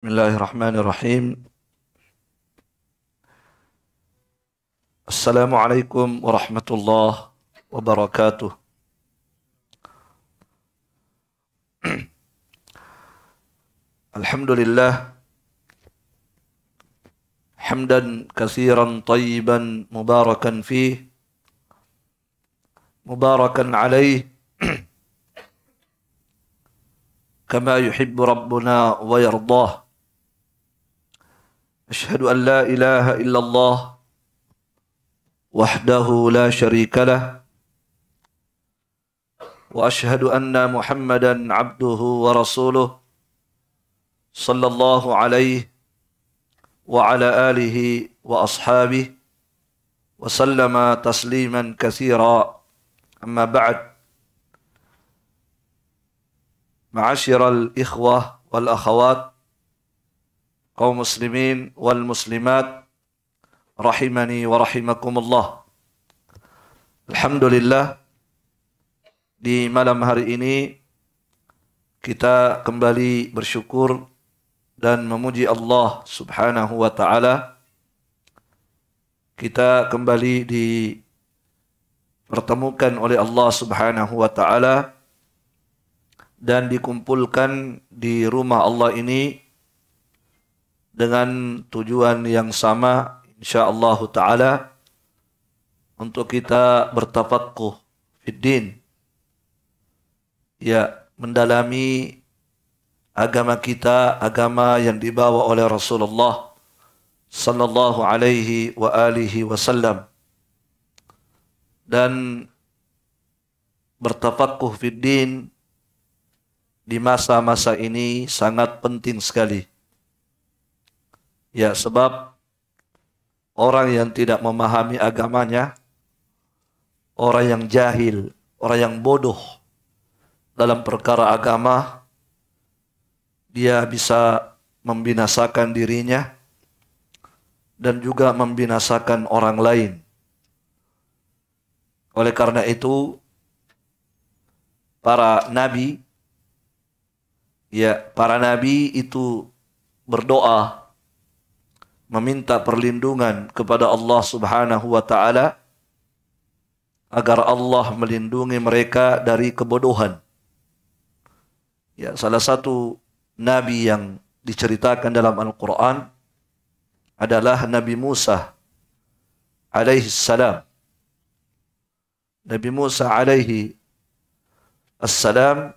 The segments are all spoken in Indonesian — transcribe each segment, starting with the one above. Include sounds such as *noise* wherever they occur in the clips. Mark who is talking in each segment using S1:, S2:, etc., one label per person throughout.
S1: بسم الله الرحمن الرحيم السلام عليكم ورحمة الله وبركاته *clears throat* الحمد لله حمدا كثيرا طيبا مباركا فيه مباركا عليه *clears throat* كما يحب ربنا ويرضاه أشهد أن لا إله إلا الله وحده لا شريك له وأشهد أن محمدا عبده ورسوله صلى الله عليه وعلى آله وأصحابه وسلم تسليما كثيرا أما بعد معاشر الإخوة والأخوات kaum muslimin wal muslimat rahimani wa rahimakumullah. Alhamdulillah di malam hari ini kita kembali bersyukur dan memuji Allah Subhanahu wa taala. Kita kembali dipertemukan oleh Allah Subhanahu wa taala dan dikumpulkan di rumah Allah ini dengan tujuan yang sama insyaallah taala untuk kita bertafaqquh fiddin ya mendalami agama kita agama yang dibawa oleh Rasulullah sallallahu alaihi wa alihi wasallam dan bertafaqquh fiddin di masa-masa ini sangat penting sekali Ya, sebab orang yang tidak memahami agamanya, orang yang jahil, orang yang bodoh dalam perkara agama, dia bisa membinasakan dirinya dan juga membinasakan orang lain. Oleh karena itu, para nabi, ya, para nabi itu berdoa meminta perlindungan kepada Allah Subhanahu wa taala agar Allah melindungi mereka dari kebodohan. Ya, salah satu nabi yang diceritakan dalam Al-Qur'an adalah Nabi Musa alaihi salam. Nabi Musa alaihi assalam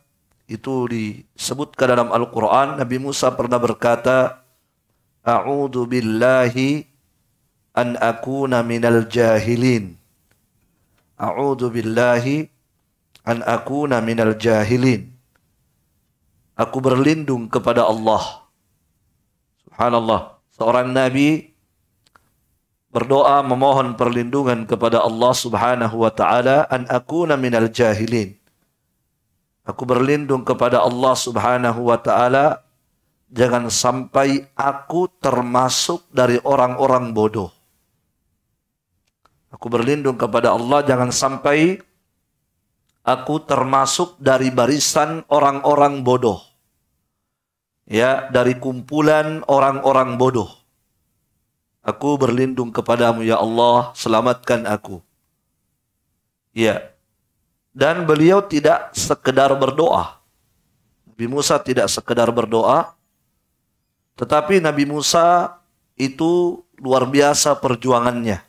S1: itu disebutkan dalam Al-Qur'an Nabi Musa pernah berkata A'udhu billahi an akuna minal jahilin. A'udhu billahi an akuna minal jahilin. Aku berlindung kepada Allah. Subhanallah. Seorang nabi berdoa memohon perlindungan kepada Allah Subhanahu wa taala an akuna minal jahilin. Aku berlindung kepada Allah Subhanahu wa taala jangan sampai aku termasuk dari orang-orang bodoh. Aku berlindung kepada Allah jangan sampai aku termasuk dari barisan orang-orang bodoh. Ya, dari kumpulan orang-orang bodoh. Aku berlindung kepadamu ya Allah, selamatkan aku. Ya. Dan beliau tidak sekedar berdoa. Nabi tidak sekedar berdoa, tetapi Nabi Musa itu luar biasa perjuangannya.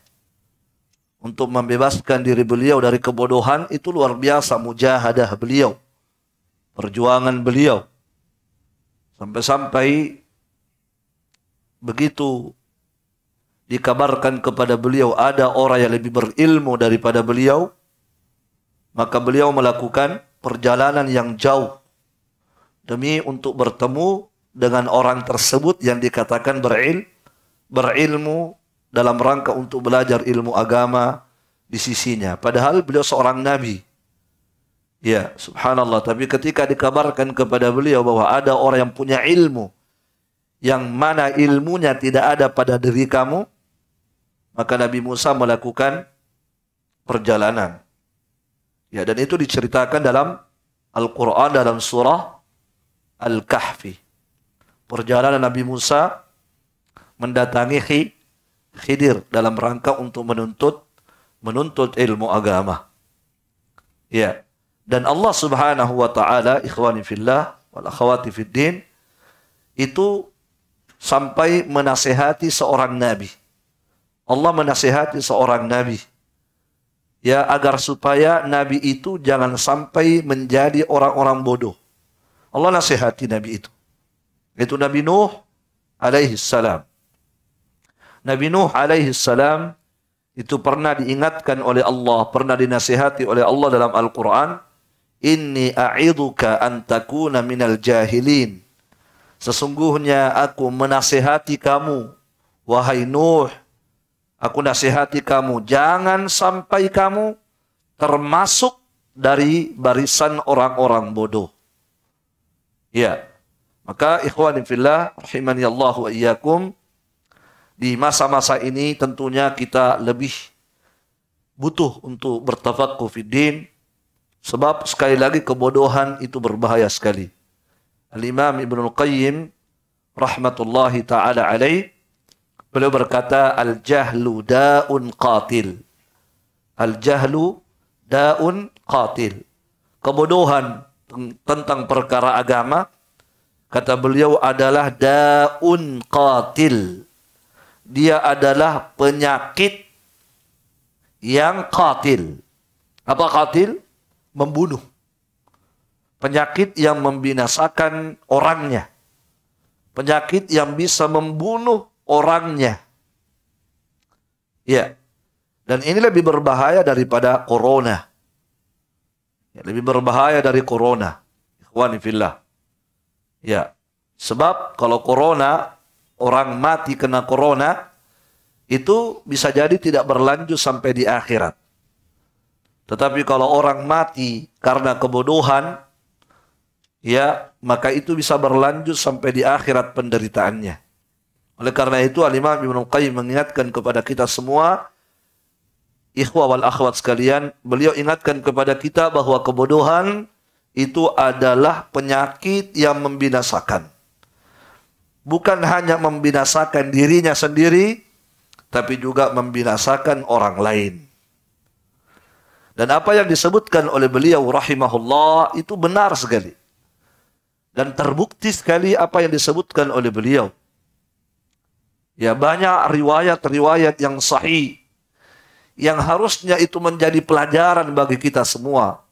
S1: Untuk membebaskan diri beliau dari kebodohan itu luar biasa mujahadah beliau. Perjuangan beliau. Sampai-sampai begitu dikabarkan kepada beliau ada orang yang lebih berilmu daripada beliau, maka beliau melakukan perjalanan yang jauh demi untuk bertemu dengan orang tersebut yang dikatakan beril, berilmu dalam rangka untuk belajar ilmu agama di sisinya. Padahal beliau seorang nabi. Ya, subhanallah. Tapi ketika dikabarkan kepada beliau bahwa ada orang yang punya ilmu, yang mana ilmunya tidak ada pada diri kamu, maka Nabi Musa melakukan perjalanan. Ya, dan itu diceritakan dalam Al-Quran dalam surah Al-Kahfi perjalanan Nabi Musa mendatangi Khidir dalam rangka untuk menuntut menuntut ilmu agama. Ya. Dan Allah Subhanahu wa taala ikhwani fillah wal akhawati fid din itu sampai menasehati seorang nabi. Allah menasehati seorang nabi. Ya agar supaya nabi itu jangan sampai menjadi orang-orang bodoh. Allah nasihati nabi itu. Itu Nabi Nuh alaihi salam. Nabi Nuh alaihi salam itu pernah diingatkan oleh Allah, pernah dinasihati oleh Allah dalam Al-Quran. Inni a'iduka antakuna minal jahilin. Sesungguhnya aku menasihati kamu, wahai Nuh. Aku nasihati kamu, jangan sampai kamu termasuk dari barisan orang-orang bodoh. Ya, maka ikhwan fillah rahimani Allah wa iyyakum di masa-masa ini tentunya kita lebih butuh untuk bertafakku fid din sebab sekali lagi kebodohan itu berbahaya sekali. Al-Imam Ibnu Al-Qayyim rahmatullahi taala alaih beliau berkata al-jahlu daun qatil. Al-jahlu daun qatil. Kebodohan tentang perkara agama Kata beliau adalah daun qatil. Dia adalah penyakit yang qatil. Apa qatil? Membunuh. Penyakit yang membinasakan orangnya. Penyakit yang bisa membunuh orangnya. Ya. Dan ini lebih berbahaya daripada corona. Ya, lebih berbahaya dari corona. Ikhwanifillah. Ya. Sebab kalau corona, orang mati kena corona, itu bisa jadi tidak berlanjut sampai di akhirat. Tetapi kalau orang mati karena kebodohan, ya maka itu bisa berlanjut sampai di akhirat penderitaannya. Oleh karena itu Al-Imam Ibn Qayyim mengingatkan kepada kita semua, ikhwah wal akhwat sekalian, beliau ingatkan kepada kita bahwa kebodohan itu adalah penyakit yang membinasakan. Bukan hanya membinasakan dirinya sendiri, tapi juga membinasakan orang lain. Dan apa yang disebutkan oleh beliau rahimahullah itu benar sekali. Dan terbukti sekali apa yang disebutkan oleh beliau. Ya banyak riwayat-riwayat yang sahih yang harusnya itu menjadi pelajaran bagi kita semua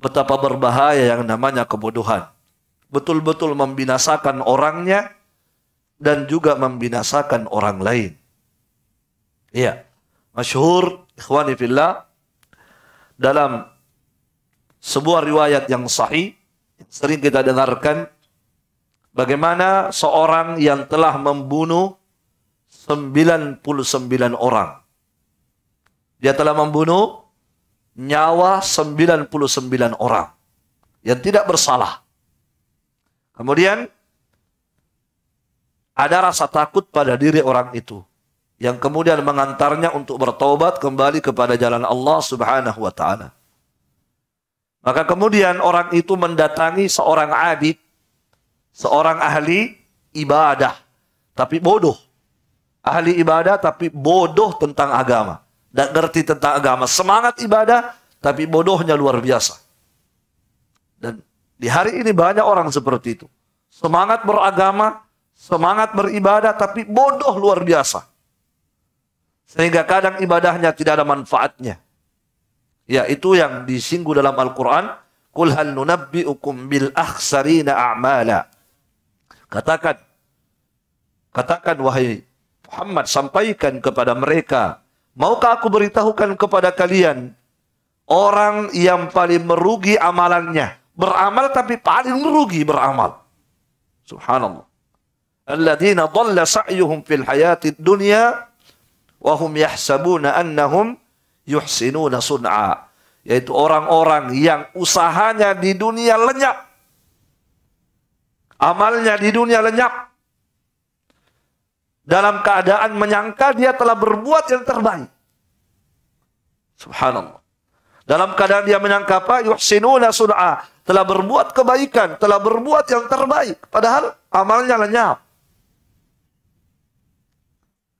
S1: Betapa berbahaya yang namanya kebodohan. Betul-betul membinasakan orangnya dan juga membinasakan orang lain. Iya. Masyhur ikhwani fillah dalam sebuah riwayat yang sahih sering kita dengarkan bagaimana seorang yang telah membunuh 99 orang. Dia telah membunuh nyawa 99 orang yang tidak bersalah. Kemudian ada rasa takut pada diri orang itu yang kemudian mengantarnya untuk bertobat kembali kepada jalan Allah Subhanahu wa taala. Maka kemudian orang itu mendatangi seorang abid, seorang ahli ibadah tapi bodoh. Ahli ibadah tapi bodoh tentang agama. Tidak ngerti tentang agama. Semangat ibadah, tapi bodohnya luar biasa. Dan di hari ini banyak orang seperti itu. Semangat beragama, semangat beribadah, tapi bodoh luar biasa. Sehingga kadang ibadahnya tidak ada manfaatnya. Ya, itu yang disinggung dalam Al-Quran. Qul hal nunabbi'ukum bil akhsarina a'mala. Katakan, katakan wahai Muhammad, sampaikan kepada mereka Maukah aku beritahukan kepada kalian orang yang paling merugi amalannya? Beramal tapi paling merugi beramal. Subhanallah. Alladzina dhalla sa'yuhum fil hayatid dunya wa hum yahsabuna annahum yuhsinuna sun'a. Yaitu orang-orang yang usahanya di dunia lenyap. Amalnya di dunia lenyap dalam keadaan menyangka dia telah berbuat yang terbaik. Subhanallah. Dalam keadaan dia menyangka apa? Yuhsinuna sun'a. Telah berbuat kebaikan, telah berbuat yang terbaik. Padahal amalnya lenyap.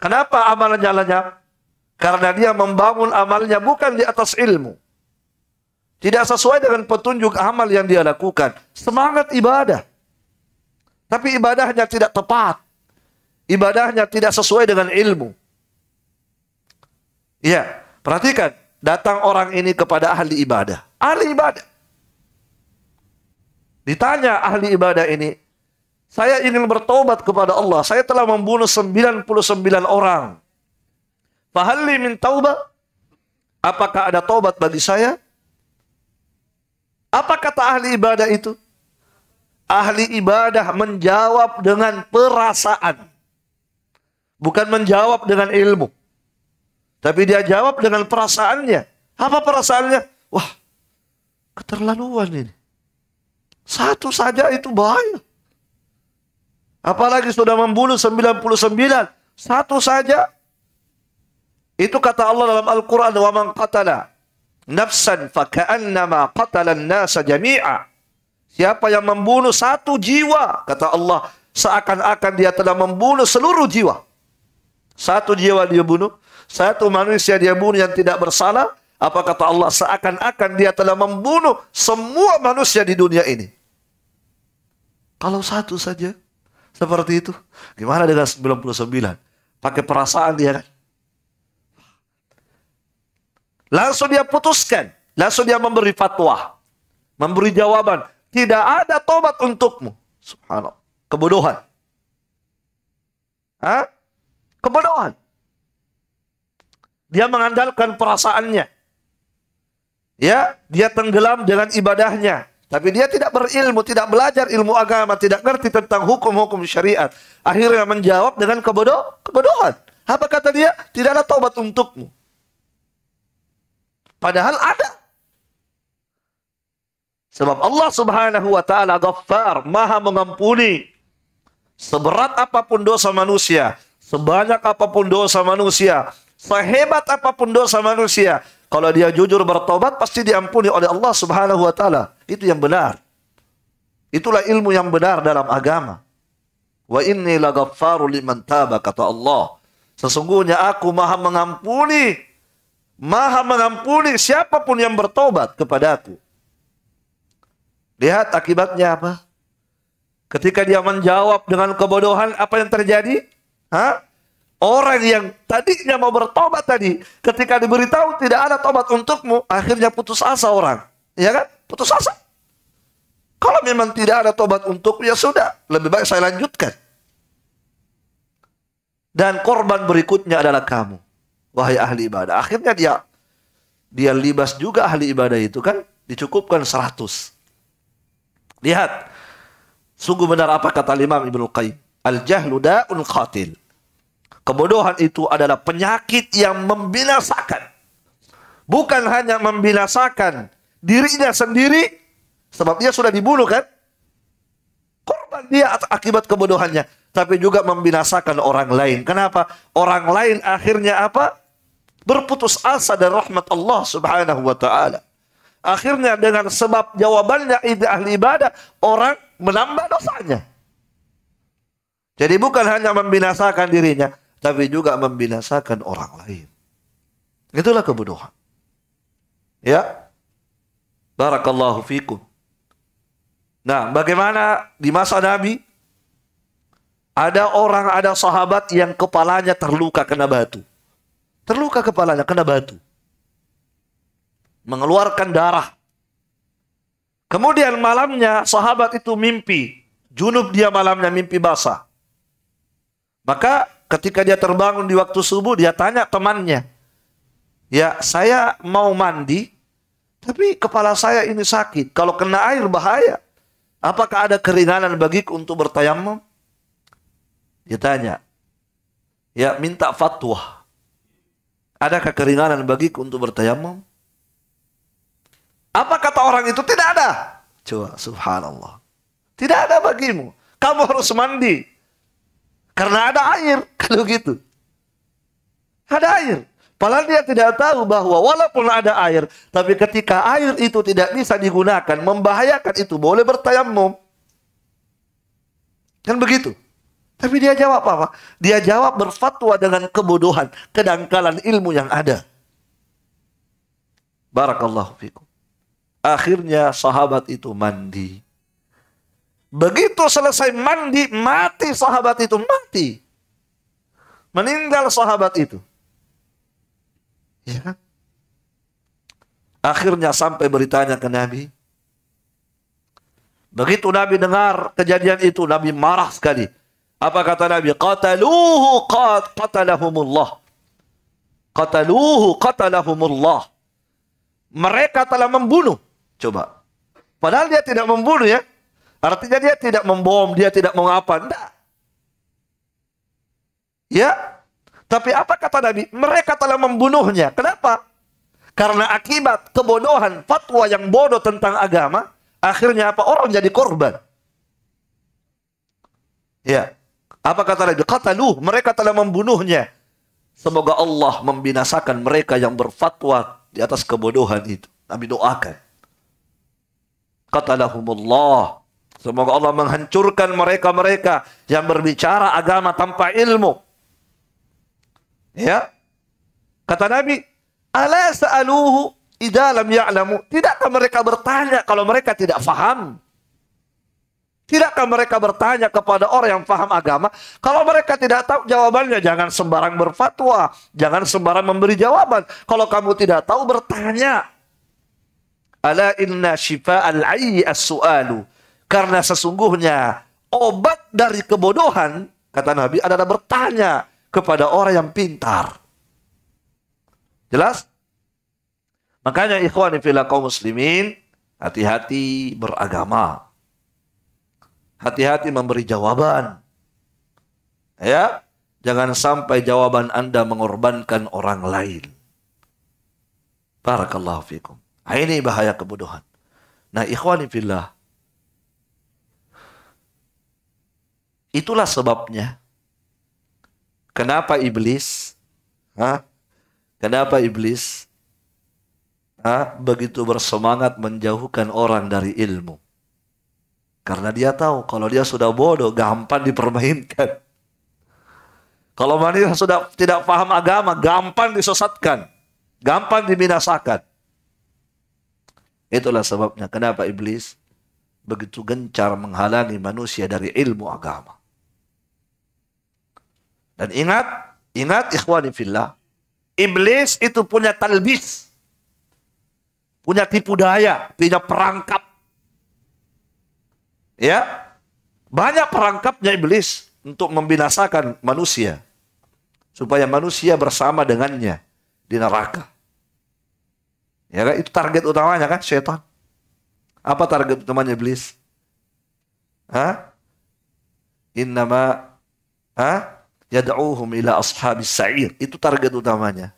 S1: Kenapa amalnya lenyap? Karena dia membangun amalnya bukan di atas ilmu. Tidak sesuai dengan petunjuk amal yang dia lakukan. Semangat ibadah. Tapi ibadahnya tidak tepat ibadahnya tidak sesuai dengan ilmu. Iya, perhatikan, datang orang ini kepada ahli ibadah. Ahli ibadah. Ditanya ahli ibadah ini, saya ingin bertobat kepada Allah. Saya telah membunuh 99 orang. Fahalli min taubat? Apakah ada tobat bagi saya? Apa kata ahli ibadah itu? Ahli ibadah menjawab dengan perasaan. Bukan menjawab dengan ilmu. Tapi dia jawab dengan perasaannya. Apa perasaannya? Wah, keterlaluan ini. Satu saja itu bahaya. Apalagi sudah membunuh 99. Satu saja. Itu kata Allah dalam Al-Quran. Wa man qatala nafsan faka'annama qatalan nasa jami'a. Siapa yang membunuh satu jiwa, kata Allah, seakan-akan dia telah membunuh seluruh jiwa. Satu jiwa dia bunuh, satu manusia dia bunuh yang tidak bersalah. Apa kata Allah? Seakan-akan dia telah membunuh semua manusia di dunia ini. Kalau satu saja seperti itu, gimana dengan 99? Pakai perasaan dia kan? Langsung dia putuskan, langsung dia memberi fatwa, memberi jawaban, tidak ada tobat untukmu. Subhanallah. Kebodohan. Hah? Kebodohan. Dia mengandalkan perasaannya. Ya, dia tenggelam dengan ibadahnya. Tapi dia tidak berilmu, tidak belajar ilmu agama, tidak ngerti tentang hukum-hukum syariat. Akhirnya menjawab dengan kebodoh, kebodohan. Apa kata dia? Tidak ada taubat untukmu. Padahal ada. Sebab Allah subhanahu wa ta'ala ghaffar, maha mengampuni. Seberat apapun dosa manusia, Sebanyak apapun dosa manusia, sehebat apapun dosa manusia, kalau dia jujur bertobat pasti diampuni oleh Allah Subhanahu wa taala. Itu yang benar. Itulah ilmu yang benar dalam agama. Wa inni laghaffaru liman taba kata Allah. Sesungguhnya aku maha mengampuni. Maha mengampuni siapapun yang bertobat kepada Aku. Lihat akibatnya apa? Ketika dia menjawab dengan kebodohan apa yang terjadi? Hah? Orang yang tadinya mau bertobat tadi, ketika diberitahu tidak ada tobat untukmu, akhirnya putus asa orang. Ya kan? Putus asa. Kalau memang tidak ada tobat untuk, ya sudah. Lebih baik saya lanjutkan. Dan korban berikutnya adalah kamu. Wahai ahli ibadah. Akhirnya dia dia libas juga ahli ibadah itu kan. Dicukupkan seratus. Lihat. Sungguh benar apa kata Imam al Qayyim. Al-jahlu da'un qatil. Kebodohan itu adalah penyakit yang membinasakan. Bukan hanya membinasakan dirinya sendiri, sebab dia sudah dibunuh kan? Korban dia akibat kebodohannya. Tapi juga membinasakan orang lain. Kenapa? Orang lain akhirnya apa? Berputus asa dan rahmat Allah subhanahu wa ta'ala. Akhirnya dengan sebab jawabannya ini ahli ibadah, orang menambah dosanya. Jadi bukan hanya membinasakan dirinya, tapi juga membinasakan orang lain. Itulah kebodohan. Ya. Barakallahu fikum. Nah, bagaimana di masa Nabi ada orang, ada sahabat yang kepalanya terluka kena batu. Terluka kepalanya kena batu. Mengeluarkan darah. Kemudian malamnya sahabat itu mimpi. Junub dia malamnya mimpi basah. Maka Ketika dia terbangun di waktu subuh, dia tanya temannya, "Ya, saya mau mandi, tapi kepala saya ini sakit. Kalau kena air bahaya. Apakah ada keringanan bagiku untuk bertayamum?" Dia tanya, "Ya, minta fatwa. Adakah keringanan bagiku untuk bertayamum?" Apa kata orang itu? Tidak ada. Coba, subhanallah. Tidak ada bagimu. Kamu harus mandi. Karena ada air kalau *laughs* gitu. Ada air. Padahal dia tidak tahu bahwa walaupun ada air, tapi ketika air itu tidak bisa digunakan, membahayakan itu, boleh bertayamum. Kan begitu. Tapi dia jawab apa? Dia jawab berfatwa dengan kebodohan, kedangkalan ilmu yang ada. Barakallahu fikum. Akhirnya sahabat itu mandi. Begitu selesai mandi, mati sahabat itu, mati. Meninggal sahabat itu. Ya. Kan? Akhirnya sampai beritanya ke Nabi. Begitu Nabi dengar kejadian itu, Nabi marah sekali. Apa kata Nabi? Qataluhu qat qatalahumullah. Qataluhu qatalahumullah. Mereka telah membunuh. Coba. Padahal dia tidak membunuh ya. Artinya dia tidak membom, dia tidak mengapa, enggak. Ya, tapi apa kata Nabi? Mereka telah membunuhnya. Kenapa? Karena akibat kebodohan fatwa yang bodoh tentang agama, akhirnya apa? Orang jadi korban. Ya. Apa kata Nabi? lu, mereka telah membunuhnya. Semoga Allah membinasakan mereka yang berfatwa di atas kebodohan itu. Nabi doakan. Katalahumullah. Semoga Allah menghancurkan mereka-mereka yang berbicara agama tanpa ilmu. Ya. Kata Nabi, "Ala sa'aluhu idza lam ya'lamu?" Tidakkah mereka bertanya kalau mereka tidak faham? Tidakkah mereka bertanya kepada orang yang faham agama? Kalau mereka tidak tahu jawabannya, jangan sembarang berfatwa. Jangan sembarang memberi jawaban. Kalau kamu tidak tahu, bertanya. Ala inna shifa'al ayyi as-su'alu. Karena sesungguhnya obat dari kebodohan, kata Nabi, adalah bertanya kepada orang yang pintar. Jelas? Makanya ikhwan fillah kaum muslimin, hati-hati beragama. Hati-hati memberi jawaban. Ya, jangan sampai jawaban Anda mengorbankan orang lain. Barakallahu fikum. Nah, ini bahaya kebodohan. Nah, ikhwani fillah, Itulah sebabnya. Kenapa iblis? Hah? Kenapa iblis? Hah? Begitu bersemangat menjauhkan orang dari ilmu. Karena dia tahu kalau dia sudah bodoh, gampang dipermainkan. Kalau manusia sudah tidak paham agama, gampang disesatkan, gampang diminasakan. Itulah sebabnya kenapa iblis begitu gencar menghalangi manusia dari ilmu agama. Dan ingat, ingat ikhwani fillah, iblis itu punya talbis. Punya tipu daya, punya perangkap. Ya. Banyak perangkapnya iblis untuk membinasakan manusia. Supaya manusia bersama dengannya di neraka. Ya kan? Itu target utamanya kan setan. Apa target utamanya iblis? Hah? Innama Hah? Yad'uhum ila ashabis sa'ir. Itu target utamanya.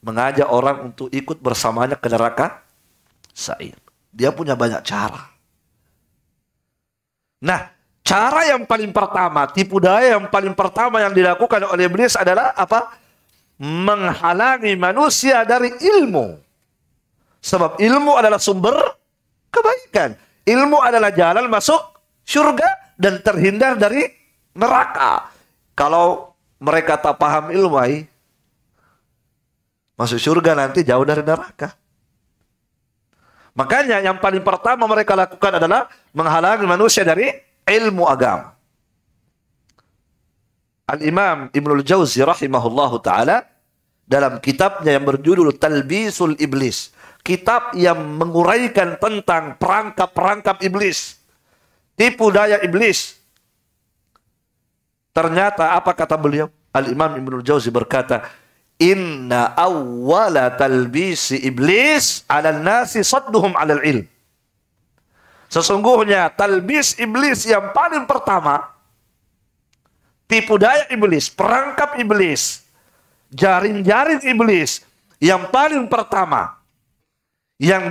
S1: Mengajak orang untuk ikut bersamanya ke neraka sa'ir. Dia punya banyak cara. Nah, cara yang paling pertama, tipu daya yang paling pertama yang dilakukan oleh iblis adalah apa? Menghalangi manusia dari ilmu. Sebab ilmu adalah sumber kebaikan. Ilmu adalah jalan masuk surga dan terhindar dari neraka. Kalau mereka tak paham ilmai, masuk surga nanti jauh dari neraka. Makanya yang paling pertama mereka lakukan adalah menghalangi manusia dari ilmu agama. Al-Imam Ibnul Jauzi rahimahullahu taala dalam kitabnya yang berjudul Talbisul Iblis, kitab yang menguraikan tentang perangkap-perangkap iblis, tipu daya iblis, Ternyata apa kata beliau? Al-Imam Ibnu Jauzi berkata, "Inna awwala talbisi iblis 'ala nasi sadduhum al ilm." Sesungguhnya talbis iblis yang paling pertama tipu daya iblis, perangkap iblis, jaring-jaring iblis yang paling pertama yang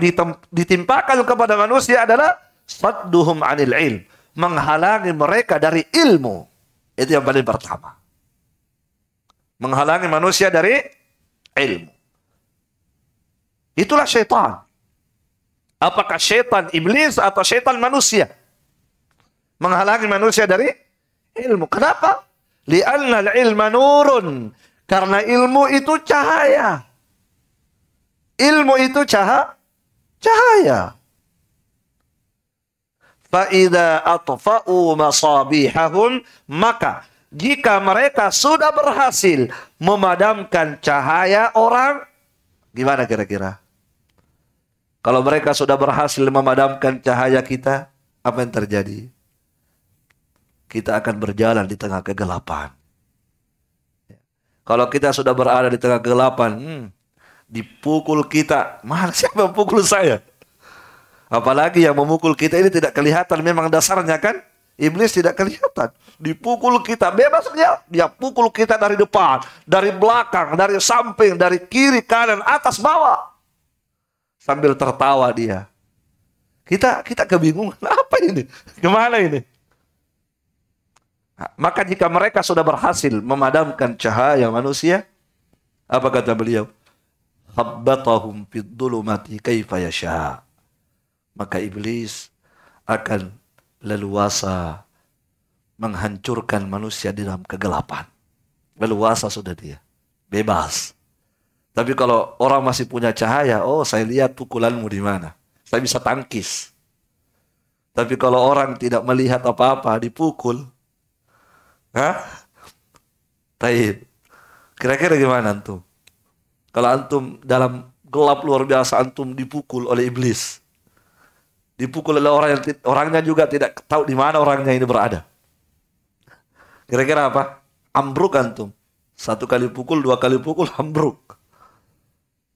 S1: ditimpakan kepada manusia adalah sadduhum 'anil ilm, menghalangi mereka dari ilmu. Itu yang paling pertama. Menghalangi manusia dari ilmu. Itulah setan. Apakah setan, iblis atau setan manusia? Menghalangi manusia dari ilmu. Kenapa? Li'anna ilma nurun. Karena ilmu itu cahaya. Ilmu itu cahaya. Cahaya. Fa'idha atfa'u masabihahum. Maka jika mereka sudah berhasil memadamkan cahaya orang, gimana kira-kira? Kalau mereka sudah berhasil memadamkan cahaya kita, apa yang terjadi? Kita akan berjalan di tengah kegelapan. Ya. Kalau kita sudah berada di tengah kegelapan, hmm, dipukul kita. Mana *laughs* siapa pukul saya? Apalagi yang memukul kita ini tidak kelihatan memang dasarnya kan? Iblis tidak kelihatan. Dipukul kita bebasnya, dia pukul kita dari depan, dari belakang, dari samping, dari kiri, kanan, atas, bawah. Sambil tertawa dia. Kita kita kebingungan *laughs* apa ini? Gimana ini? Ah, maka jika mereka sudah berhasil memadamkan cahaya manusia, apa kata beliau? Habbatahum fid dhulumati yasha maka iblis akan leluasa menghancurkan manusia di dalam kegelapan. Leluasa sudah dia, bebas. Tapi kalau orang masih punya cahaya, oh saya lihat pukulanmu di mana. Saya bisa tangkis. Tapi kalau orang tidak melihat apa-apa, dipukul. Hah? Taib. Kira-kira gimana antum? Kalau antum dalam gelap luar biasa antum dipukul oleh iblis. Dipukul oleh orang yang orangnya juga tidak tahu di mana orangnya ini berada. Kira-kira apa? Ambruk antum. Satu kali pukul, dua kali pukul, *laughs* ambruk.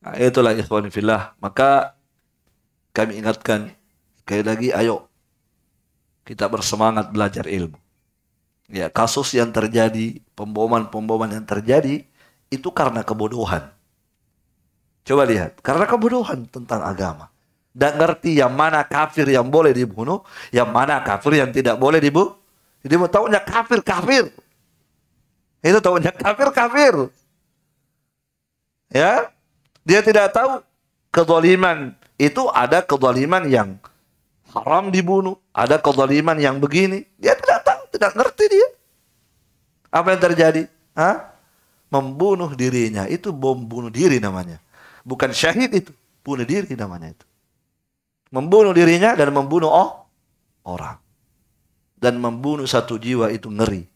S1: Nah, itulah ikhwan fillah. Maka kami ingatkan sekali lagi, ayo kita bersemangat belajar ilmu. Ya, kasus yang terjadi, pemboman-pemboman yang terjadi itu karena kebodohan. Coba lihat, karena kebodohan tentang agama. Tidak ngerti yang mana kafir yang boleh dibunuh, yang mana kafir yang tidak boleh dibunuh. Jadi mau tahunya kafir, kafir. Itu tahunya kafir, kafir. Ya, dia tidak tahu kedoliman itu ada kedoliman yang haram dibunuh, ada kedoliman yang begini. Dia tidak tahu, tidak ngerti dia. Apa yang terjadi? Hah? Membunuh dirinya, itu bom bunuh diri namanya. Bukan syahid itu, bunuh diri namanya itu. Membunuh dirinya dan membunuh oh, orang. Dan membunuh satu jiwa itu ngeri.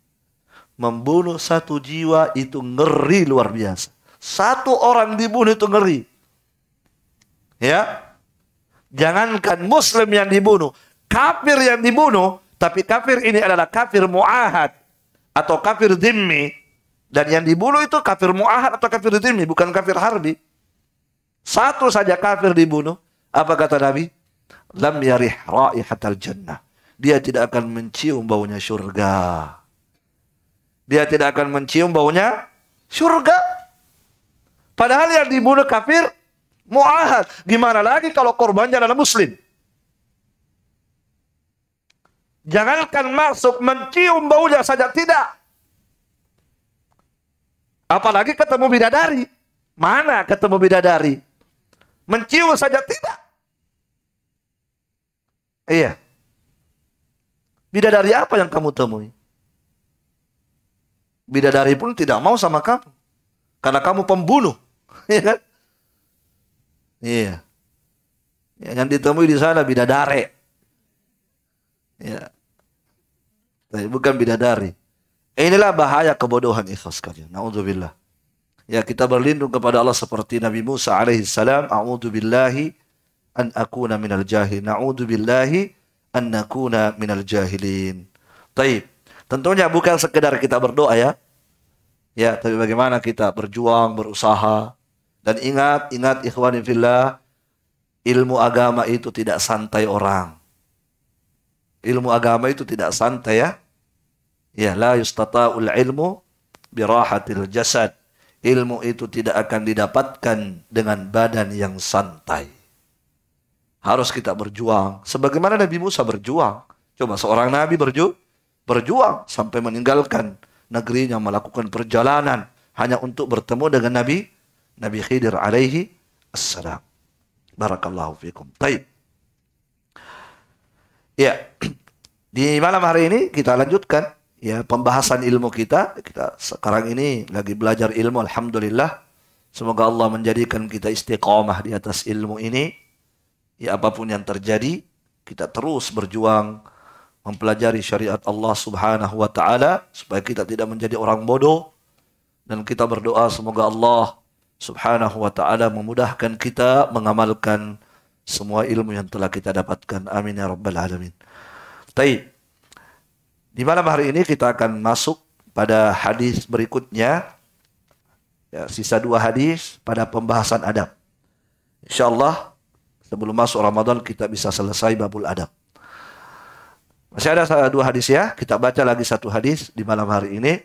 S1: Membunuh satu jiwa itu ngeri luar biasa. Satu orang dibunuh itu ngeri. Ya. Jangankan muslim yang dibunuh. Kafir yang dibunuh. Tapi kafir ini adalah kafir mu'ahad. Atau kafir dimmi. Dan yang dibunuh itu kafir mu'ahad atau kafir dimmi, bukan kafir harbi. Satu saja kafir dibunuh. Apa kata Nabi? lam yarih raihatal jannah. Dia tidak akan mencium baunya surga. Dia tidak akan mencium baunya surga. Padahal yang dibunuh kafir muahad. Gimana lagi kalau korbannya adalah muslim? Jangankan masuk mencium baunya saja tidak. Apalagi ketemu bidadari. Mana ketemu bidadari? Mencium saja tidak. Iya. Bidadari apa yang kamu temui? Bidadari pun tidak mau sama kamu. Karena kamu pembunuh. *laughs* Iya kan? Iya. Ya, yang ditemui di sana bidadari. Ya. Tapi bukan bidadari. Inilah bahaya kebodohan ikhlas kalian. Na'udzubillah. Ya kita berlindung kepada Allah seperti Nabi Musa alaihissalam. salam. A'udzubillahi an akuna minal jahilin. Na'udhu billahi an nakuna minal jahilin. Taib. Tentunya bukan sekedar kita berdoa ya. Ya, tapi bagaimana kita berjuang, berusaha. Dan ingat, ingat ikhwan fillah, ilmu agama itu tidak santai orang. Ilmu agama itu tidak santai ya. Ya, la yustata'ul ilmu birahatil jasad. Ilmu itu tidak akan didapatkan dengan badan yang santai. Harus kita berjuang. Sebagaimana Nabi Musa berjuang. Coba seorang Nabi berju berjuang sampai meninggalkan negerinya melakukan perjalanan hanya untuk bertemu dengan Nabi Nabi Khidir alaihi assalam. Barakallahu fikum. Taib. Ya. *clears throat* Di malam hari ini kita lanjutkan ya pembahasan ilmu kita. Kita sekarang ini lagi belajar ilmu alhamdulillah. Semoga Allah menjadikan kita istiqomah di atas ilmu ini ya apapun yang terjadi kita terus berjuang mempelajari syariat Allah Subhanahu wa taala supaya kita tidak menjadi orang bodoh dan kita berdoa semoga Allah Subhanahu wa taala memudahkan kita mengamalkan semua ilmu yang telah kita dapatkan. Amin ya rabbal alamin. Baik. Di malam hari ini kita akan masuk pada hadis berikutnya. Ya, sisa dua hadis pada pembahasan adab. Insyaallah sebelum masuk Ramadan kita bisa selesai babul adab. Masih ada dua hadis ya, kita baca lagi satu hadis di malam hari ini.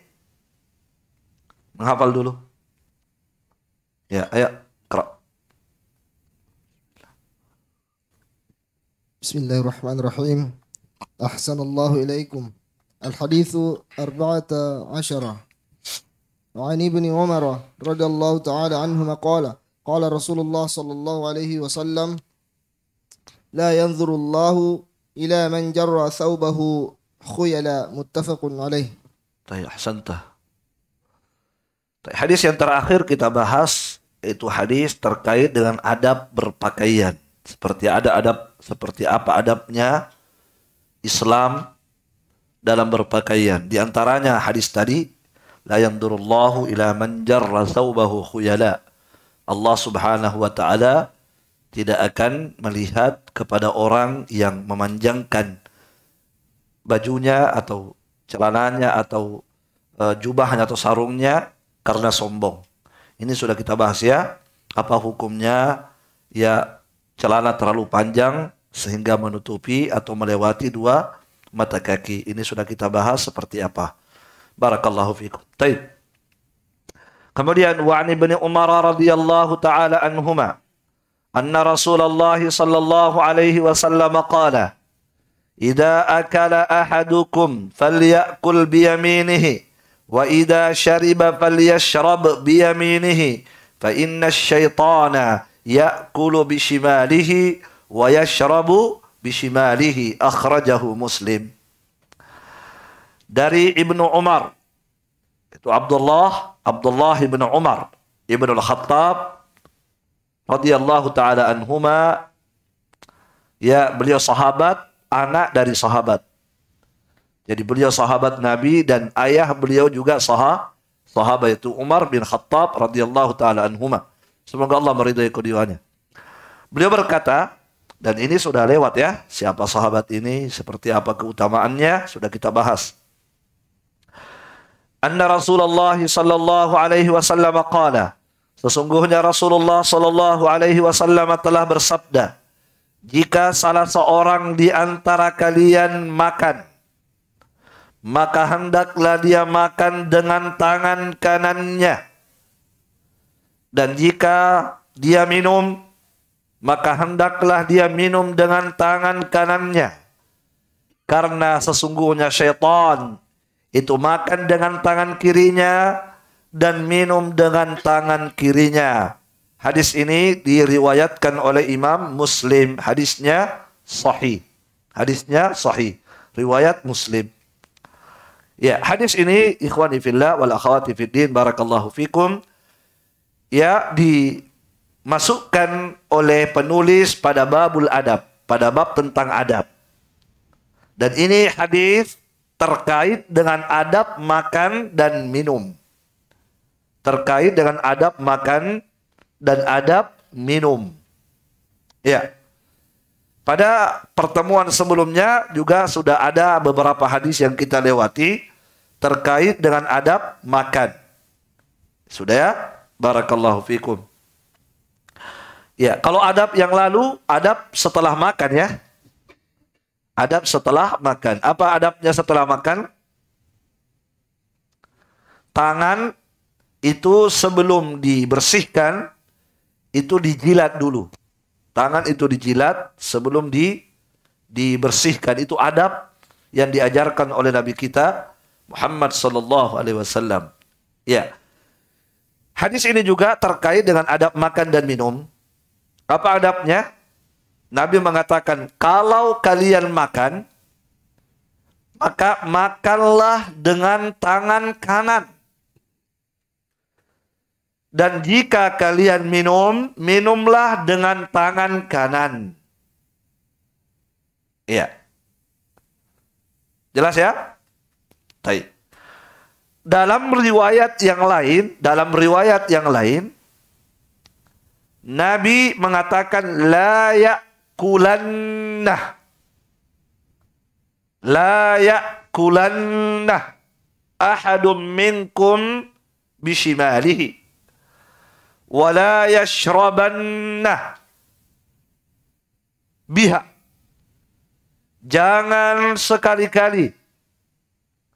S1: Menghafal dulu. Ya, ayo. Kera.
S2: Bismillahirrahmanirrahim. Ahsanallahu ilaikum. الحديث أربعة عشرة وعن ابن عمر رضي الله تعالى عنهما قال قال رسول الله صلى لا الله إلى من man ثوبه خيلا متفق عليه
S1: طيب أحسنت طيب Hadis yang terakhir kita bahas itu hadis terkait dengan adab berpakaian. Seperti ada adab seperti apa adabnya Islam dalam berpakaian. Di antaranya hadis tadi la yanzurullahu ila man jarra thawbahu khuyala. Allah Subhanahu wa taala tidak akan melihat kepada orang yang memanjangkan bajunya atau celananya atau e, jubahnya atau sarungnya karena sombong. Ini sudah kita bahas ya. Apa hukumnya? Ya celana terlalu panjang sehingga menutupi atau melewati dua mata kaki. Ini sudah kita bahas seperti apa. Barakallahu fikum. Taib. Kemudian wa'ni bin Umar radhiyallahu taala anhumah أن رسول الله صلى الله عليه وسلم قال إذا أكل أحدكم فليأكل بيمينه وإذا شرب فليشرب بيمينه فإن الشيطان يأكل بشماله ويشرب بشماله أخرجه مسلم dari Ibnu Umar itu Abdullah Abdullah ibn Umar ibn Al-Khattab radhiyallahu taala anhuma ya beliau sahabat, anak dari sahabat. Jadi beliau sahabat Nabi dan ayah beliau juga sah sahabat itu Umar bin Khattab radhiyallahu taala anhuma. Semoga Allah meridai keduanya. Beliau berkata, dan ini sudah lewat ya, siapa sahabat ini, seperti apa keutamaannya, sudah kita bahas. Anna Rasulullah sallallahu alaihi wasallam qala, Sesungguhnya Rasulullah Shallallahu Alaihi Wasallam telah bersabda, jika salah seorang di antara kalian makan, maka hendaklah dia makan dengan tangan kanannya, dan jika dia minum, maka hendaklah dia minum dengan tangan kanannya, karena sesungguhnya syaitan itu makan dengan tangan kirinya dan minum dengan tangan kirinya. Hadis ini diriwayatkan oleh Imam Muslim. Hadisnya sahih. Hadisnya sahih. Riwayat Muslim. Ya, hadis ini ikhwani fillah wal akhawati fiddin barakallahu fikum ya dimasukkan oleh penulis pada babul adab, pada bab tentang adab. Dan ini hadis terkait dengan adab makan dan minum terkait dengan adab makan dan adab minum. Ya. Pada pertemuan sebelumnya juga sudah ada beberapa hadis yang kita lewati terkait dengan adab makan. Sudah ya? Barakallahu fikum. Ya, kalau adab yang lalu, adab setelah makan ya. Adab setelah makan. Apa adabnya setelah makan? Tangan itu sebelum dibersihkan itu dijilat dulu. Tangan itu dijilat sebelum di dibersihkan itu adab yang diajarkan oleh nabi kita Muhammad sallallahu alaihi wasallam. Ya. Hadis ini juga terkait dengan adab makan dan minum. Apa adabnya? Nabi mengatakan, "Kalau kalian makan, maka makanlah dengan tangan kanan." Dan jika kalian minum, minumlah dengan tangan kanan. Iya. Jelas ya? Baik. Dalam riwayat yang lain, dalam riwayat yang lain, Nabi mengatakan layak yakulannah. Layak yakulannah Ahadum minkum bishimalihi wala yashrabannah biha jangan sekali-kali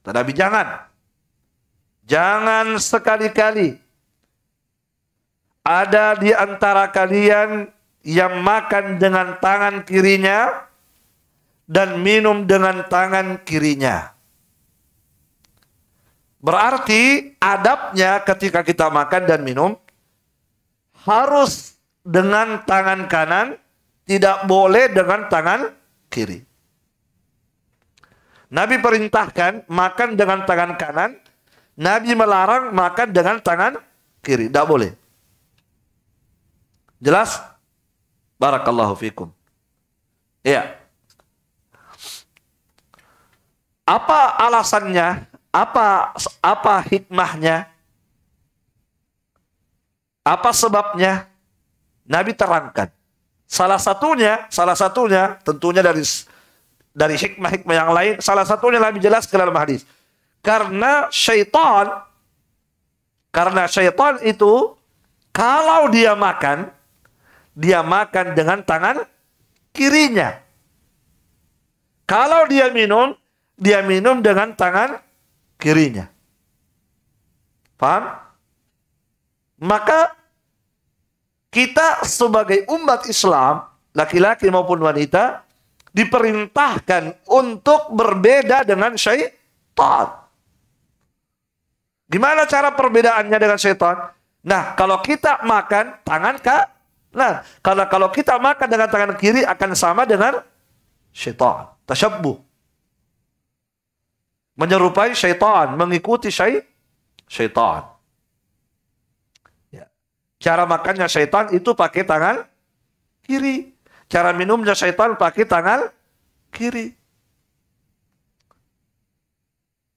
S1: tetapi jangan jangan sekali-kali ada di antara kalian yang makan dengan tangan kirinya dan minum dengan tangan kirinya. Berarti adabnya ketika kita makan dan minum harus dengan tangan kanan, tidak boleh dengan tangan kiri. Nabi perintahkan makan dengan tangan kanan, Nabi melarang makan dengan tangan kiri. Tidak boleh. Jelas? Barakallahu fikum. Iya. Apa alasannya? Apa apa hikmahnya? Apa sebabnya? Nabi terangkan. Salah satunya, salah satunya tentunya dari dari hikmah-hikmah yang lain, salah satunya Nabi jelaskan dalam hadis. Karena syaitan karena syaitan itu kalau dia makan, dia makan dengan tangan kirinya. Kalau dia minum, dia minum dengan tangan kirinya. Paham? Maka kita sebagai umat Islam, laki-laki maupun wanita, diperintahkan untuk berbeda dengan syaitan. Gimana cara perbedaannya dengan syaitan? Nah, kalau kita makan tangan kak, nah, karena kalau kita makan dengan tangan kiri akan sama dengan syaitan, tasyabbu. Menyerupai syaitan, mengikuti syaitan. Cara makannya setan itu pakai tangan kiri. Cara minumnya setan pakai tangan kiri.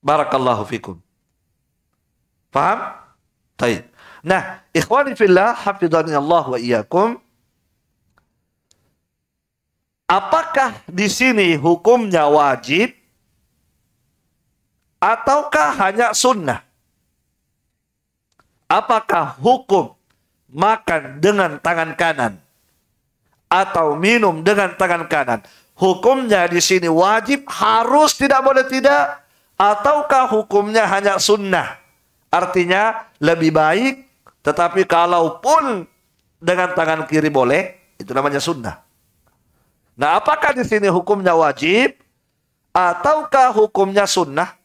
S1: Barakallahu fikum. Paham? Baik. Nah, ikhwani fillah, hafidhani Allah wa iyakum. Apakah di sini hukumnya wajib ataukah hanya sunnah? Apakah hukum makan dengan tangan kanan atau minum dengan tangan kanan. Hukumnya di sini wajib harus tidak boleh tidak ataukah hukumnya hanya sunnah? Artinya lebih baik tetapi kalaupun dengan tangan kiri boleh, itu namanya sunnah. Nah, apakah di sini hukumnya wajib ataukah hukumnya sunnah?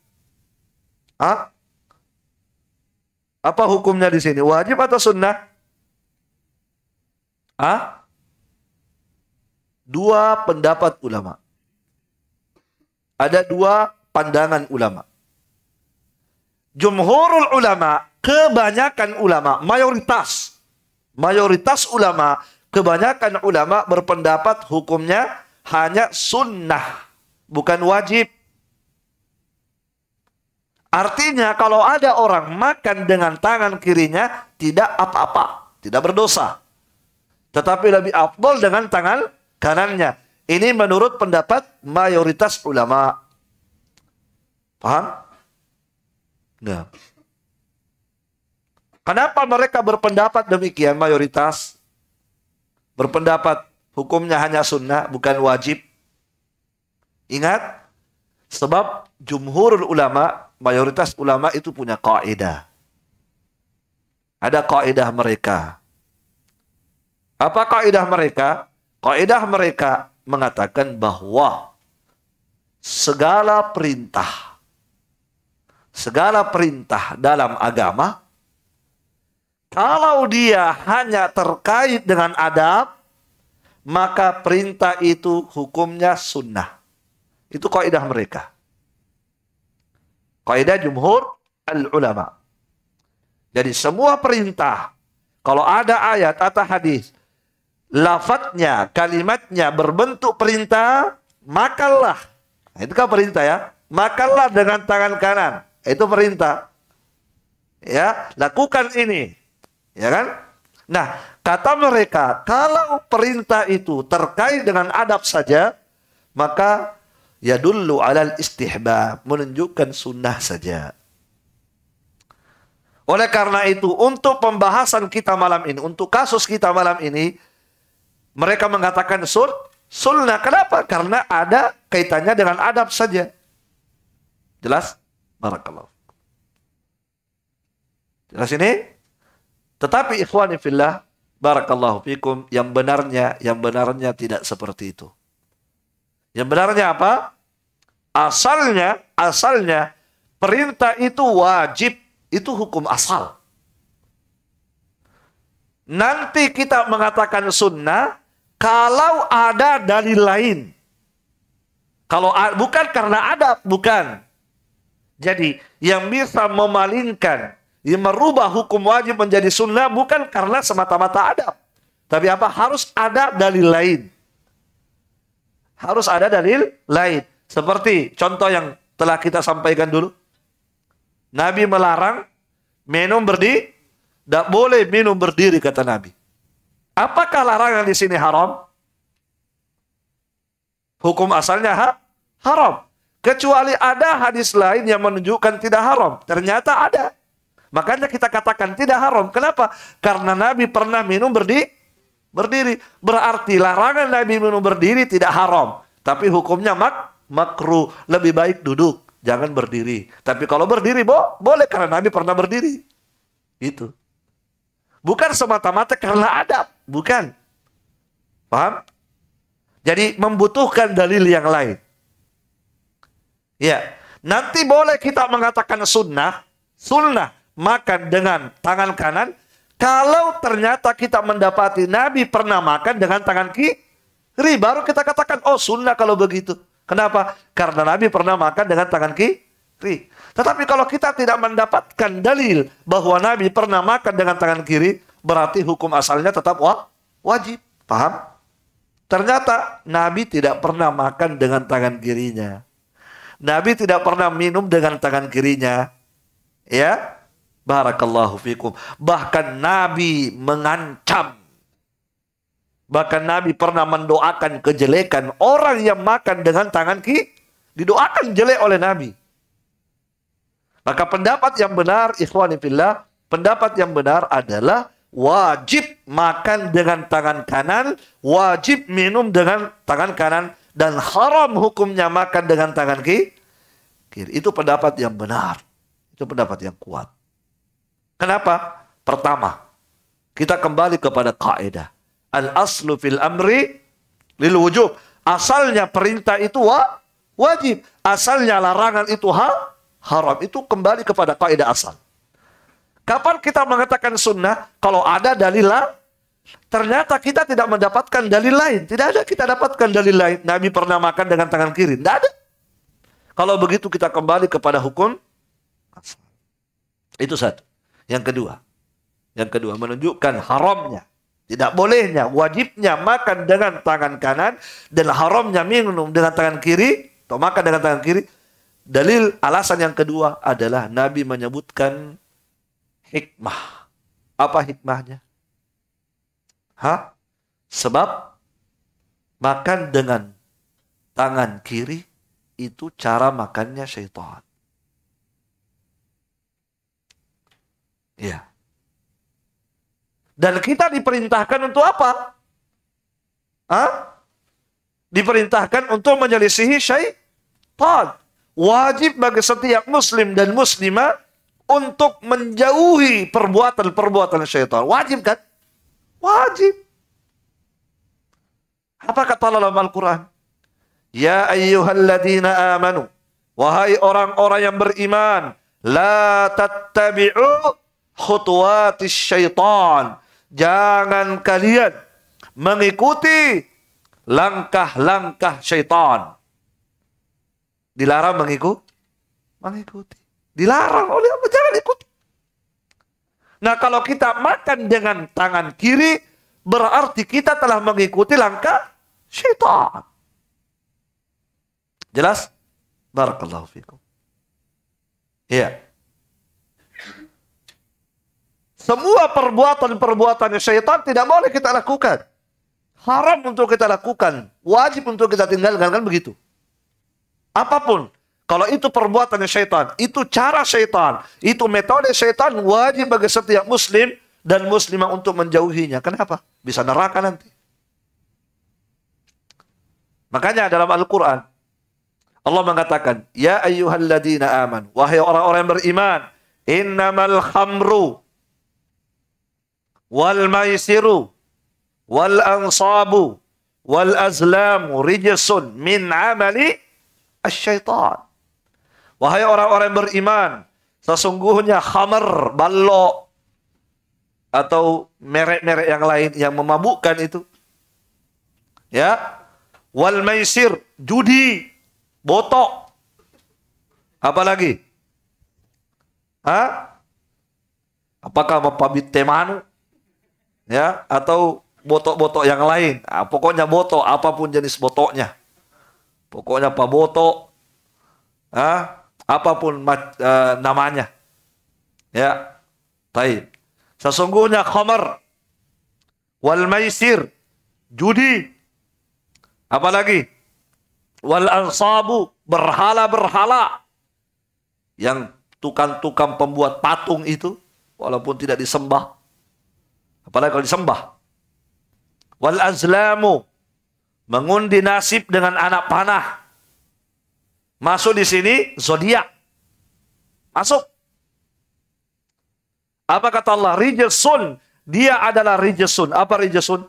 S1: Hah? Apa hukumnya di sini? Wajib atau sunnah? ha? Dua pendapat ulama. Ada dua pandangan ulama. Jumhurul ulama, kebanyakan ulama, mayoritas. Mayoritas ulama, kebanyakan ulama berpendapat hukumnya hanya sunnah. Bukan wajib. Artinya kalau ada orang makan dengan tangan kirinya tidak apa-apa, tidak berdosa. Tetapi lebih afdol dengan tangan kanannya. Ini menurut pendapat mayoritas ulama. Paham? Enggak. Kenapa mereka berpendapat demikian mayoritas? Berpendapat hukumnya hanya sunnah, bukan wajib. Ingat, sebab jumhur ulama, mayoritas ulama itu punya kaidah. Ada kaidah mereka. Apa kaidah mereka? Kaidah mereka mengatakan bahwa segala perintah segala perintah dalam agama kalau dia hanya terkait dengan adab maka perintah itu hukumnya sunnah. Itu kaidah mereka. Kaidah jumhur al-ulama. Jadi semua perintah, kalau ada ayat atau hadis lafadznya, kalimatnya berbentuk perintah, makanlah. Nah, itu kan perintah ya. makalah dengan tangan kanan. Itu perintah. Ya, lakukan ini. Ya kan? Nah, kata mereka, kalau perintah itu terkait dengan adab saja, maka ya dulu alal istihbah menunjukkan sunnah saja. Oleh karena itu, untuk pembahasan kita malam ini, untuk kasus kita malam ini, mereka mengatakan sur, sunnah. Kenapa? Karena ada kaitannya dengan adab saja. Jelas? Barakallahu. Jelas ini? Tetapi ikhwani fillah, barakallahu fikum, yang benarnya, yang benarnya tidak seperti itu. Yang benarnya apa? Asalnya, asalnya perintah itu wajib, itu hukum asal. Nanti kita mengatakan sunnah, kalau ada dalil lain. Kalau bukan karena ada, bukan. Jadi yang bisa memalingkan, yang merubah hukum wajib menjadi sunnah bukan karena semata-mata ada. Tapi apa? Harus ada dalil lain. Harus ada dalil lain. Seperti contoh yang telah kita sampaikan dulu. Nabi melarang minum berdiri. Tidak boleh minum berdiri kata Nabi. Apakah larangan di sini haram? Hukum asalnya ha? haram. Kecuali ada hadis lain yang menunjukkan tidak haram. Ternyata ada. Makanya kita katakan tidak haram. Kenapa? Karena Nabi pernah minum berdiri. Berdiri. Berarti larangan Nabi minum berdiri tidak haram. Tapi hukumnya mak makruh. Lebih baik duduk. Jangan berdiri. Tapi kalau berdiri bo boleh. Karena Nabi pernah berdiri. Itu. Bukan semata-mata karena adab. Bukan. Paham? Jadi membutuhkan dalil yang lain. Ya. Nanti boleh kita mengatakan sunnah. Sunnah makan dengan tangan kanan. Kalau ternyata kita mendapati Nabi pernah makan dengan tangan kiri. Baru kita katakan, oh sunnah kalau begitu. Kenapa? Karena Nabi pernah makan dengan tangan kiri. Tetapi kalau kita tidak mendapatkan dalil bahwa Nabi pernah makan dengan tangan kiri, berarti hukum asalnya tetap wajib. Paham? Ternyata Nabi tidak pernah makan dengan tangan kirinya. Nabi tidak pernah minum dengan tangan kirinya. Ya? Barakallahu fikum. Bahkan Nabi mengancam. Bahkan Nabi pernah mendoakan kejelekan orang yang makan dengan tangan kiri. Didoakan jelek oleh Nabi. Maka pendapat yang benar, ikhwanifillah, pendapat yang benar adalah wajib makan dengan tangan kanan, wajib minum dengan tangan kanan, dan haram hukumnya makan dengan tangan kiri. Itu pendapat yang benar. Itu pendapat yang kuat. Kenapa? Pertama, kita kembali kepada kaidah. Al-aslu fil amri lil wujub. Asalnya perintah itu wa, wajib. Asalnya larangan itu ha, haram. Itu kembali kepada kaidah asal. Kapan kita mengatakan sunnah? Kalau ada dalil Ternyata kita tidak mendapatkan dalil lain. Tidak ada kita dapatkan dalil lain. Nabi pernah makan dengan tangan kiri. Tidak ada. Kalau begitu kita kembali kepada hukum. Itu satu. Yang kedua. Yang kedua menunjukkan haramnya. Tidak bolehnya, wajibnya makan dengan tangan kanan dan haramnya minum dengan tangan kiri atau makan dengan tangan kiri. Dalil alasan yang kedua adalah Nabi menyebutkan hikmah. Apa hikmahnya? Hah? Sebab makan dengan tangan kiri itu cara makannya syaitan. Ya. Dan kita diperintahkan untuk apa? Hah? Diperintahkan untuk menyelisihi syaitan. Wajib bagi setiap muslim dan muslimah untuk menjauhi perbuatan-perbuatan syaitan. Wajib kan? Wajib. Apa kata Allah dalam Al-Quran? Ya ayyuhalladzina amanu. Wahai orang-orang yang beriman. La tattabi'u khutuwati syaitan. Jangan kalian mengikuti langkah-langkah syaitan. Dilarang mengikuti. Mengikuti. Dilarang oleh Allah, jangan ikut Nah kalau kita makan dengan tangan kiri, berarti kita telah mengikuti langkah syaitan. Jelas? Barakallahu fikum. Iya. Semua perbuatan-perbuatan syaitan tidak boleh kita lakukan. Haram untuk kita lakukan. Wajib untuk kita tinggalkan. Kan begitu. Apapun. Kalau itu perbuatannya syaitan, itu cara syaitan, itu metode syaitan wajib bagi setiap muslim dan muslimah untuk menjauhinya. Kenapa? Bisa neraka nanti. Makanya dalam Al-Quran, Allah mengatakan, Ya ayyuhalladina aman, wahai orang-orang yang beriman, innamal khamru wal maisiru wal ansabu wal azlamu rijasun min amali asyaitan. Wahai orang-orang beriman, sesungguhnya khamar, balok, atau merek-merek yang lain yang memabukkan itu. Ya. Wal maisir, judi, botok. Apalagi? Hah? Apakah mempabit temanu? Ya, atau botok-botok yang lain. Nah, pokoknya botok, apapun jenis botoknya. Pokoknya apa botok. Hah? apapun uh, namanya. Ya. Baik. Sesungguhnya khamar wal maisir judi apalagi wal ansabu berhala-berhala yang tukang-tukang pembuat patung itu walaupun tidak disembah apalagi kalau disembah wal azlamu mengundi nasib dengan anak panah Masuk di sini zodiak. Masuk. Apa kata Allah? Rijasun. Dia adalah rijasun. Apa rijasun?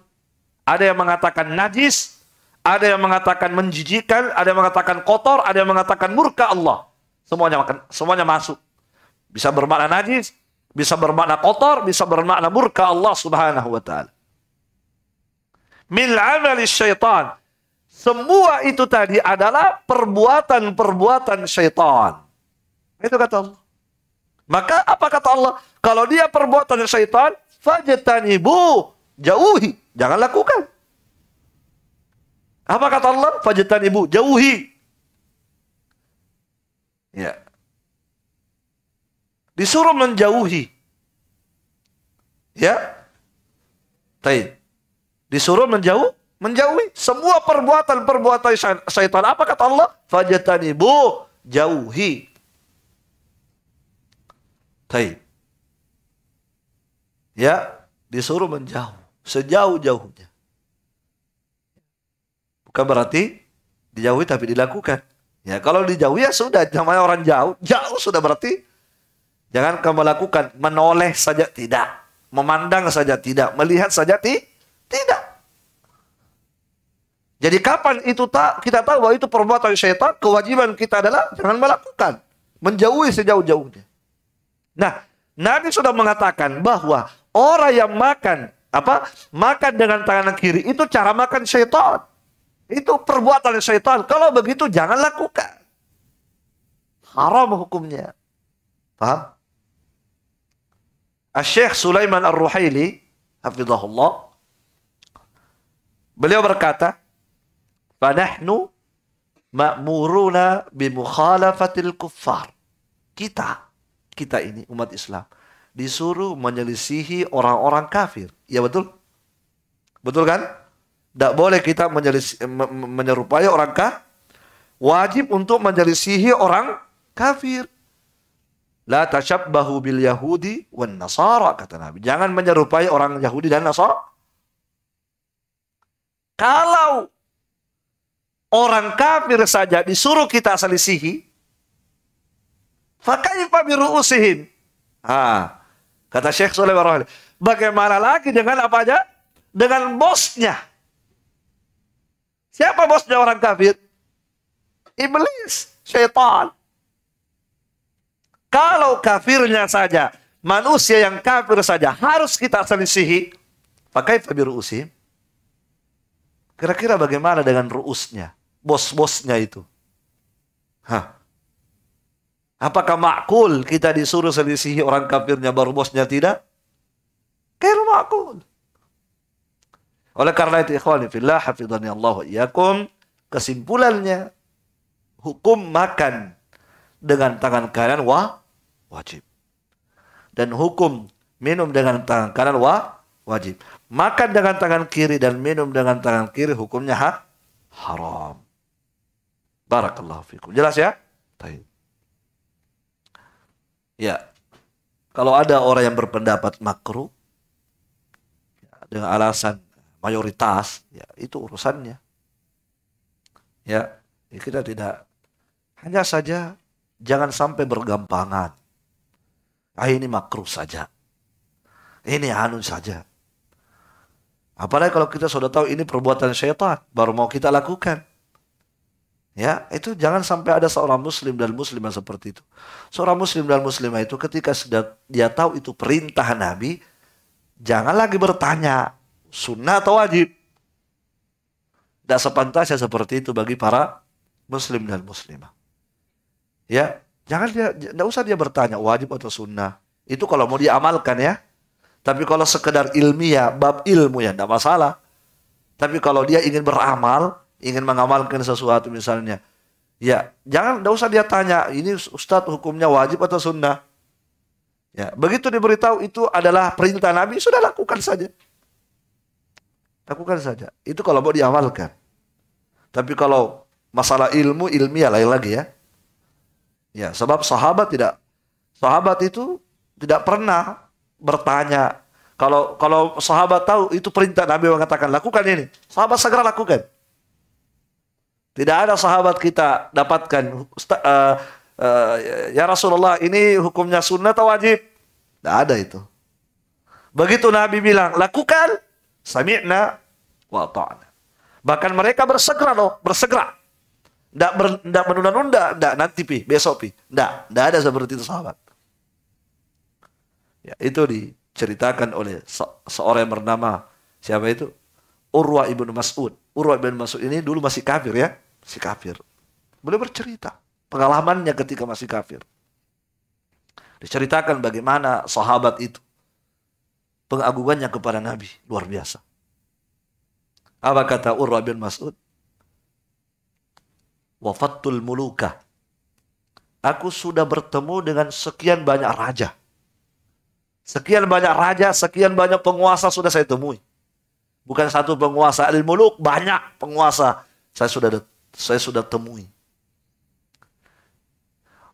S1: Ada yang mengatakan najis, ada yang mengatakan menjijikan, ada yang mengatakan kotor, ada yang mengatakan murka Allah. Semuanya makan, semuanya masuk. Bisa bermakna najis, bisa bermakna kotor, bisa bermakna murka Allah Subhanahu wa taala. Min amali syaitan semua itu tadi adalah perbuatan-perbuatan syaitan. Itu kata Allah. Maka apa kata Allah? Kalau dia perbuatan syaitan, fajetan ibu jauhi, jangan lakukan. Apa kata Allah? Fajetan ibu jauhi. Ya. Disuruh menjauhi. Ya. tadi Disuruh menjauh Menjauhi semua perbuatan-perbuatan syaitan. Apa kata Allah? Fajatanibu, jauhi. tapi Ya, disuruh menjauh. Sejauh-jauhnya. Bukan berarti dijauhi tapi dilakukan. Ya, kalau dijauhi ya sudah namanya orang jauh. Jauh sudah berarti jangan kamu lakukan menoleh saja tidak, memandang saja tidak, melihat saja ti tidak. Jadi kapan itu tak kita tahu bahwa itu perbuatan syaitan, kewajiban kita adalah jangan melakukan, menjauhi sejauh-jauhnya. Nah, Nabi sudah mengatakan bahwa orang yang makan apa makan dengan tangan kiri itu cara makan syaitan. Itu perbuatan syaitan. Kalau begitu jangan lakukan. Haram hukumnya. Paham? Syekh Sulaiman Ar-Ruhaili, hafizahullah, beliau berkata, Fanahnu ma'muruna bimukhalafatil kuffar. Kita, kita ini umat Islam disuruh menyelisihi orang-orang kafir. Ya betul? Betul kan? Tidak boleh kita menyelisih, menyerupai orang kafir. Wajib untuk menyelisihi orang kafir. La tashabbahu bil Yahudi wan Nasara kata Nabi. Jangan menyerupai orang Yahudi dan Nasara. Kalau orang kafir saja disuruh kita selisihi, fakaifa biru'usihim? Ah, kata Syekh Sulaiman Rohli. Bagaimana lagi dengan apa aja? Dengan bosnya. Siapa bosnya orang kafir? Iblis, syaitan. Kalau kafirnya saja, manusia yang kafir saja harus kita selisihi. Pakai fabir usim. Kira-kira bagaimana dengan ruusnya? bos-bosnya itu. Hah. Apakah makul kita disuruh selisihi orang kafirnya baru bosnya tidak? Kairu makul. Oleh karena itu ikhwan fillah hafidhani Allah iyakum kesimpulannya hukum makan dengan tangan kanan wa wajib. Dan hukum minum dengan tangan kanan wa wajib. Makan dengan tangan kiri dan minum dengan tangan kiri hukumnya ha haram. Barakallahu fikum. Jelas ya? Baik. Ya. Kalau ada orang yang berpendapat makruh ya, dengan alasan mayoritas, ya itu urusannya. Ya, ya kita tidak hanya saja jangan sampai bergampangan. Ah ini makruh saja. Ini hanun saja. Apalagi kalau kita sudah tahu ini perbuatan syaitan, baru mau kita lakukan. Ya, itu jangan sampai ada seorang muslim dan muslimah seperti itu. Seorang muslim dan muslimah itu ketika sudah dia tahu itu perintah Nabi, jangan lagi bertanya sunnah atau wajib. Tidak sepantasnya seperti itu bagi para muslim dan muslimah. Ya, jangan dia tidak usah dia bertanya wajib atau sunnah. Itu kalau mau diamalkan ya. Tapi kalau sekedar ilmiah, bab ilmu ya tidak masalah. Tapi kalau dia ingin beramal, ingin mengamalkan sesuatu misalnya. Ya, jangan tidak usah dia tanya, ini ustadz hukumnya wajib atau sunnah. Ya, begitu diberitahu itu adalah perintah Nabi, sudah lakukan saja. Lakukan saja. Itu kalau mau diamalkan. Tapi kalau masalah ilmu, ilmiah ya lain lagi ya. Ya, sebab sahabat tidak sahabat itu tidak pernah bertanya kalau kalau sahabat tahu itu perintah Nabi mengatakan lakukan ini, sahabat segera lakukan. Tidak ada sahabat kita dapatkan uh, uh, ya Rasulullah ini hukumnya sunnah atau wajib? Tidak ada itu. Begitu Nabi bilang, lakukan sami'na wa ta'ana. Bahkan mereka bersegera loh, bersegera. Tidak menunda-nunda, tidak nanti pi, besok pi. Tidak, tidak ada seperti itu sahabat. Ya, itu diceritakan oleh se seorang yang bernama siapa itu? Urwa ibnu Mas'ud. Urwa ibn Mas'ud ini dulu masih kafir ya, masih kafir. Beliau bercerita pengalamannya ketika masih kafir. Diceritakan bagaimana sahabat itu pengagungannya kepada Nabi luar biasa. Apa kata Urwa bin Mas'ud? Wafatul muluka. Aku sudah bertemu dengan sekian banyak raja. Sekian banyak raja, sekian banyak penguasa sudah saya temui. Bukan satu penguasa al-muluk, banyak penguasa. Saya sudah saya sudah temui.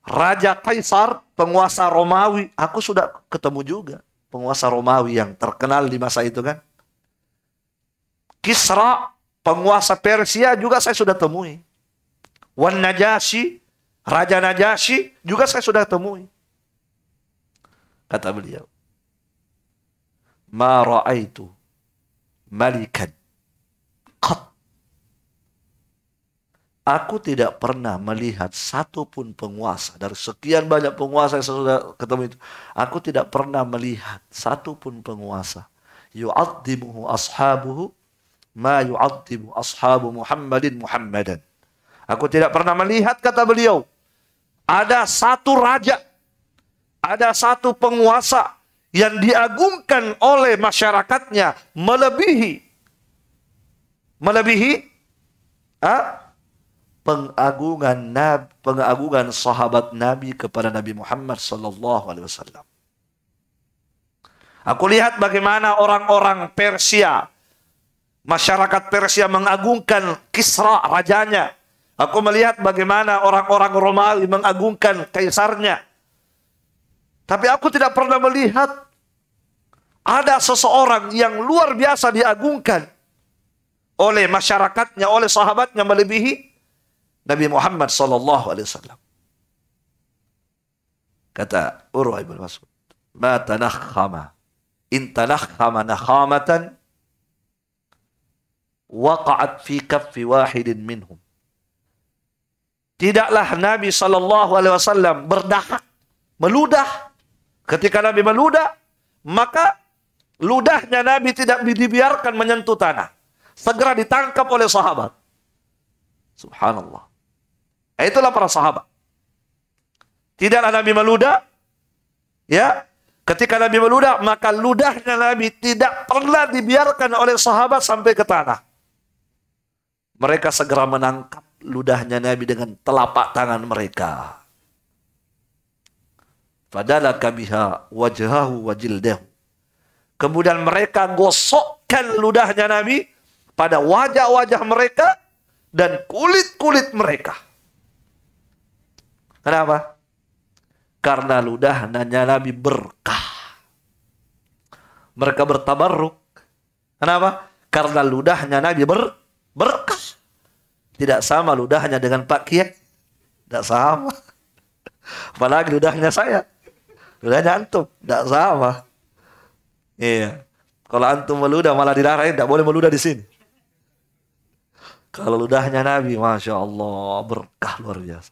S1: Raja Kaisar, penguasa Romawi, aku sudah ketemu juga penguasa Romawi yang terkenal di masa itu kan. Kisra, penguasa Persia juga saya sudah temui. Wan Najasyi, Raja Najasyi juga saya sudah temui. Kata beliau. Ma ra'aitu malikan qat Aku tidak pernah melihat satupun penguasa dari sekian banyak penguasa yang saya sudah ketemu itu. Aku tidak pernah melihat satupun penguasa. Yu'addimuhu ashabuhu ma yu'addimu ashabu Muhammadin Muhammadan. Aku tidak pernah melihat kata beliau. Ada satu raja. Ada satu penguasa yang diagungkan oleh masyarakatnya melebihi melebihi ha? pengagungan Nabi, pengagungan sahabat Nabi kepada Nabi Muhammad sallallahu alaihi wasallam. Aku lihat bagaimana orang-orang Persia masyarakat Persia mengagungkan Kisra rajanya. Aku melihat bagaimana orang-orang Romawi mengagungkan kaisarnya. Tapi aku tidak pernah melihat ada seseorang yang luar biasa diagungkan oleh masyarakatnya, oleh sahabatnya melebihi Nabi Muhammad sallallahu alaihi wasallam. Kata Urwah ibn Mas'ud, "Ma tanakhama in tanakhama nakhamatan waqa'at fi kaffi wahidin minhum." Tidaklah Nabi sallallahu alaihi wasallam berdahak, meludah Ketika Nabi meludah, maka ludahnya Nabi tidak dibiarkan menyentuh tanah. Segera ditangkap oleh sahabat. Subhanallah. Eh, itulah para sahabat. Tidaklah Nabi meludah, ya. Ketika Nabi meludah, maka ludahnya Nabi tidak pernah dibiarkan oleh sahabat sampai ke tanah. Mereka segera menangkap ludahnya Nabi dengan telapak tangan mereka. Fadalaka biha wajhahu wa Kemudian mereka gosokkan ludahnya Nabi pada wajah-wajah mereka dan kulit-kulit mereka. Kenapa? Karena ludah nanya Nabi berkah. Mereka bertabarruk. Kenapa? Karena ludahnya Nabi ber, berkah. Tidak sama ludahnya dengan Pak Kiai. Tidak sama. *laughs* Apalagi ludahnya saya udah antum, tidak sama. Iya. Kalau antum meludah malah dilarang, tidak boleh meludah di sini. Kalau ludahnya Nabi, masya Allah berkah luar biasa.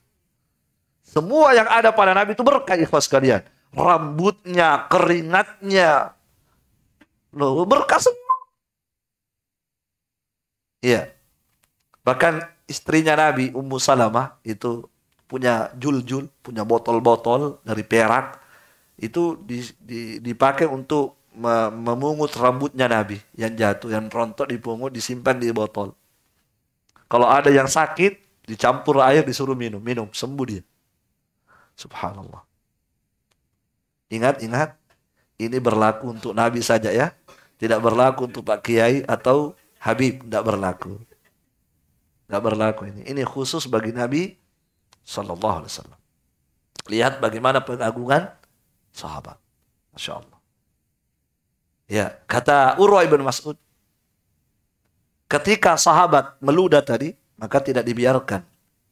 S1: Semua yang ada pada Nabi itu berkah ikhlas kalian. Rambutnya, keringatnya, loh berkah semua. Iya. Bahkan istrinya Nabi Ummu Salamah itu punya jul-jul, punya botol-botol dari perak itu di, di, dipakai untuk memungut rambutnya Nabi yang jatuh, yang rontok dipungut, disimpan di botol. Kalau ada yang sakit, dicampur air, disuruh minum, minum, sembuh dia. Subhanallah. Ingat, ingat, ini berlaku untuk Nabi saja ya. Tidak berlaku untuk Pak Kiai atau Habib, tidak berlaku. Tidak berlaku ini. Ini khusus bagi Nabi Sallallahu Alaihi Wasallam. Lihat bagaimana pengagungan sahabat. Masya Allah. Ya, kata Urwa ibn Mas'ud, ketika sahabat meludah tadi, maka tidak dibiarkan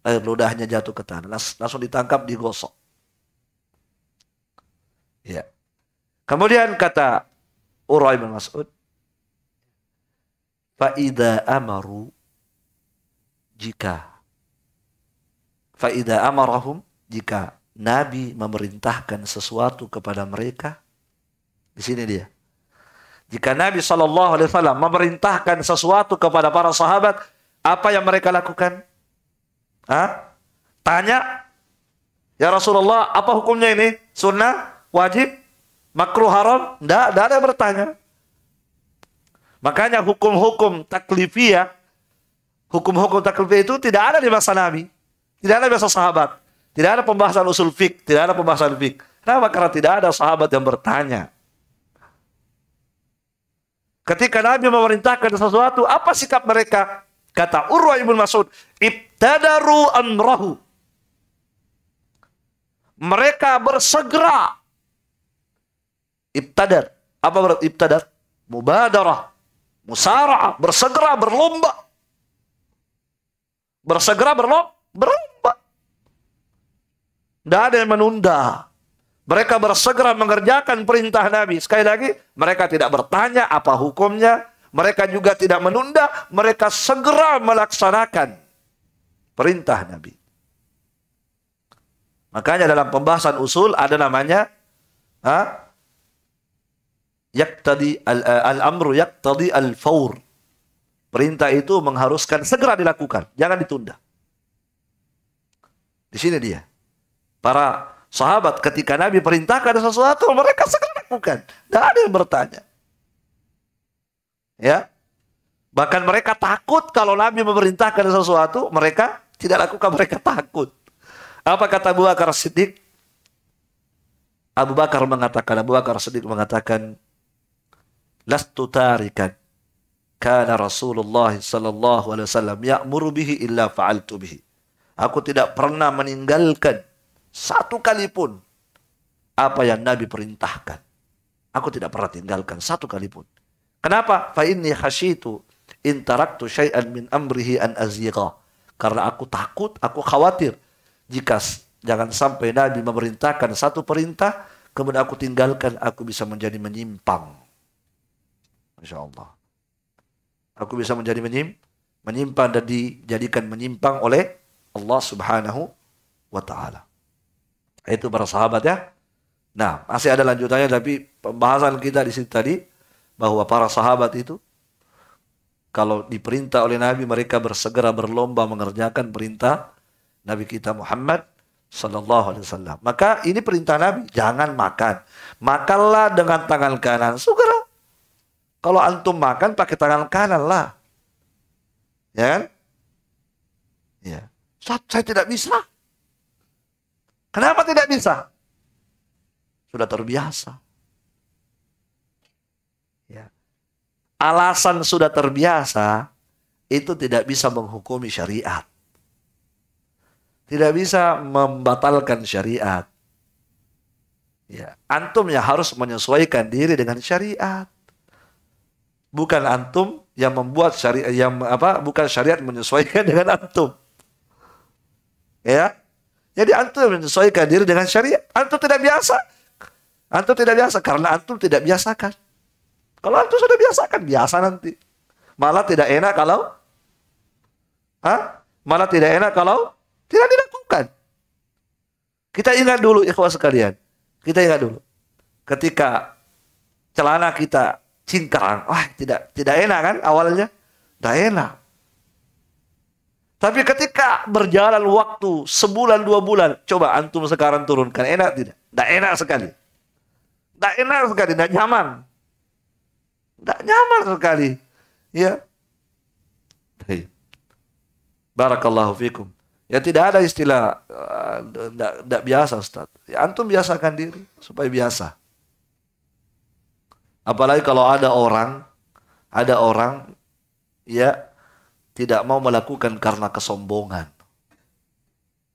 S1: air eh, ludahnya jatuh ke tanah. Langs langsung ditangkap, digosok. Ya. Kemudian kata Urwa ibn Mas'ud, Fa'idha amaru jika Fa'idha amarahum jika Nabi memerintahkan sesuatu kepada mereka? Di sini dia. Jika Nabi Shallallahu Alaihi Wasallam memerintahkan sesuatu kepada para sahabat, apa yang mereka lakukan? Hah? Tanya, ya Rasulullah, apa hukumnya ini? Sunnah, wajib, makruh, haram? Tidak, tidak ada yang bertanya. Makanya hukum-hukum taklifiyah, hukum-hukum taklifiyah itu tidak ada di masa Nabi, tidak ada di masa sahabat. Tidak ada pembahasan usul fik, tidak ada pembahasan fik. Kenapa? Karena tidak ada sahabat yang bertanya. Ketika Nabi memerintahkan sesuatu, apa sikap mereka? Kata Urwah ibn Mas'ud, ibtadaru amrahu. Mereka bersegera. Ibtadar. Apa berarti ibtadar? Mubadarah. Musara. Bersegera, berlomba. Bersegera, berlomba. Berlomba. Tidak ada yang menunda. Mereka bersegera mengerjakan perintah Nabi. Sekali lagi, mereka tidak bertanya apa hukumnya. Mereka juga tidak menunda. Mereka segera melaksanakan perintah Nabi. Makanya dalam pembahasan usul ada namanya ha? Yaktadi al-amru eh, yak yaktadi al-faur. Perintah itu mengharuskan segera dilakukan. Jangan ditunda. Di sini dia. Para sahabat ketika Nabi perintahkan sesuatu, mereka segera lakukan. Tidak ada yang bertanya. Ya, Bahkan mereka takut kalau Nabi memerintahkan sesuatu, mereka tidak lakukan, *laughs* mereka takut. Apa kata Abu Bakar Siddiq? Abu Bakar mengatakan, Abu Bakar Siddiq mengatakan, Lastu tarikan, karena Rasulullah sallallahu alaihi wasallam ya'muru bihi illa fa'altu bihi. Aku tidak pernah meninggalkan satu kali pun apa yang Nabi perintahkan. Aku tidak pernah tinggalkan satu kali pun. Kenapa? Fa inni khasyitu in taraktu syai'an min amrihi an azira. Karena aku takut, aku khawatir jika jangan sampai Nabi memerintahkan satu perintah kemudian aku tinggalkan aku bisa menjadi menyimpang. Masya Allah. Aku bisa menjadi menyim, menyimpang dan dijadikan menyimpang oleh Allah Subhanahu wa taala. Itu para sahabat ya. Nah, masih ada lanjutannya tapi pembahasan kita di sini tadi bahwa para sahabat itu kalau diperintah oleh Nabi mereka bersegera berlomba mengerjakan perintah Nabi kita Muhammad Sallallahu Alaihi Wasallam. Maka ini perintah Nabi, jangan makan. Makanlah dengan tangan kanan. Segera. Kalau antum makan pakai tangan kanan lah. Ya kan? Ya. Saya tidak bisa. Kenapa tidak bisa? Sudah terbiasa. Ya. Alasan sudah terbiasa itu tidak bisa menghukumi syariat. Tidak bisa membatalkan syariat. Ya, antum yang harus menyesuaikan diri dengan syariat. Bukan antum yang membuat syariat yang apa? Bukan syariat menyesuaikan *laughs* dengan antum. Ya, jadi antum menyesuaikan diri dengan syariat. Antum tidak biasa. Antum tidak biasa karena antum tidak biasakan. Kalau antum sudah biasakan, biasa nanti. Malah tidak enak kalau Hah? Malah tidak enak kalau tidak dilakukan. Kita ingat dulu ikhwah sekalian. Kita ingat dulu. Ketika celana kita cingkrang, wah tidak tidak enak kan awalnya? Tidak enak. Tapi ketika berjalan waktu sebulan dua bulan, coba antum sekarang turunkan. Enak tidak? Tidak enak sekali. Tidak enak sekali, tidak nyaman. Tidak nyaman sekali. Ya. Barakallahu fikum. Ya tidak ada istilah tidak eh, uh, biasa Ustaz. Ya, antum biasakan diri supaya biasa. Apalagi kalau ada orang ada orang ya tidak mau melakukan karena kesombongan.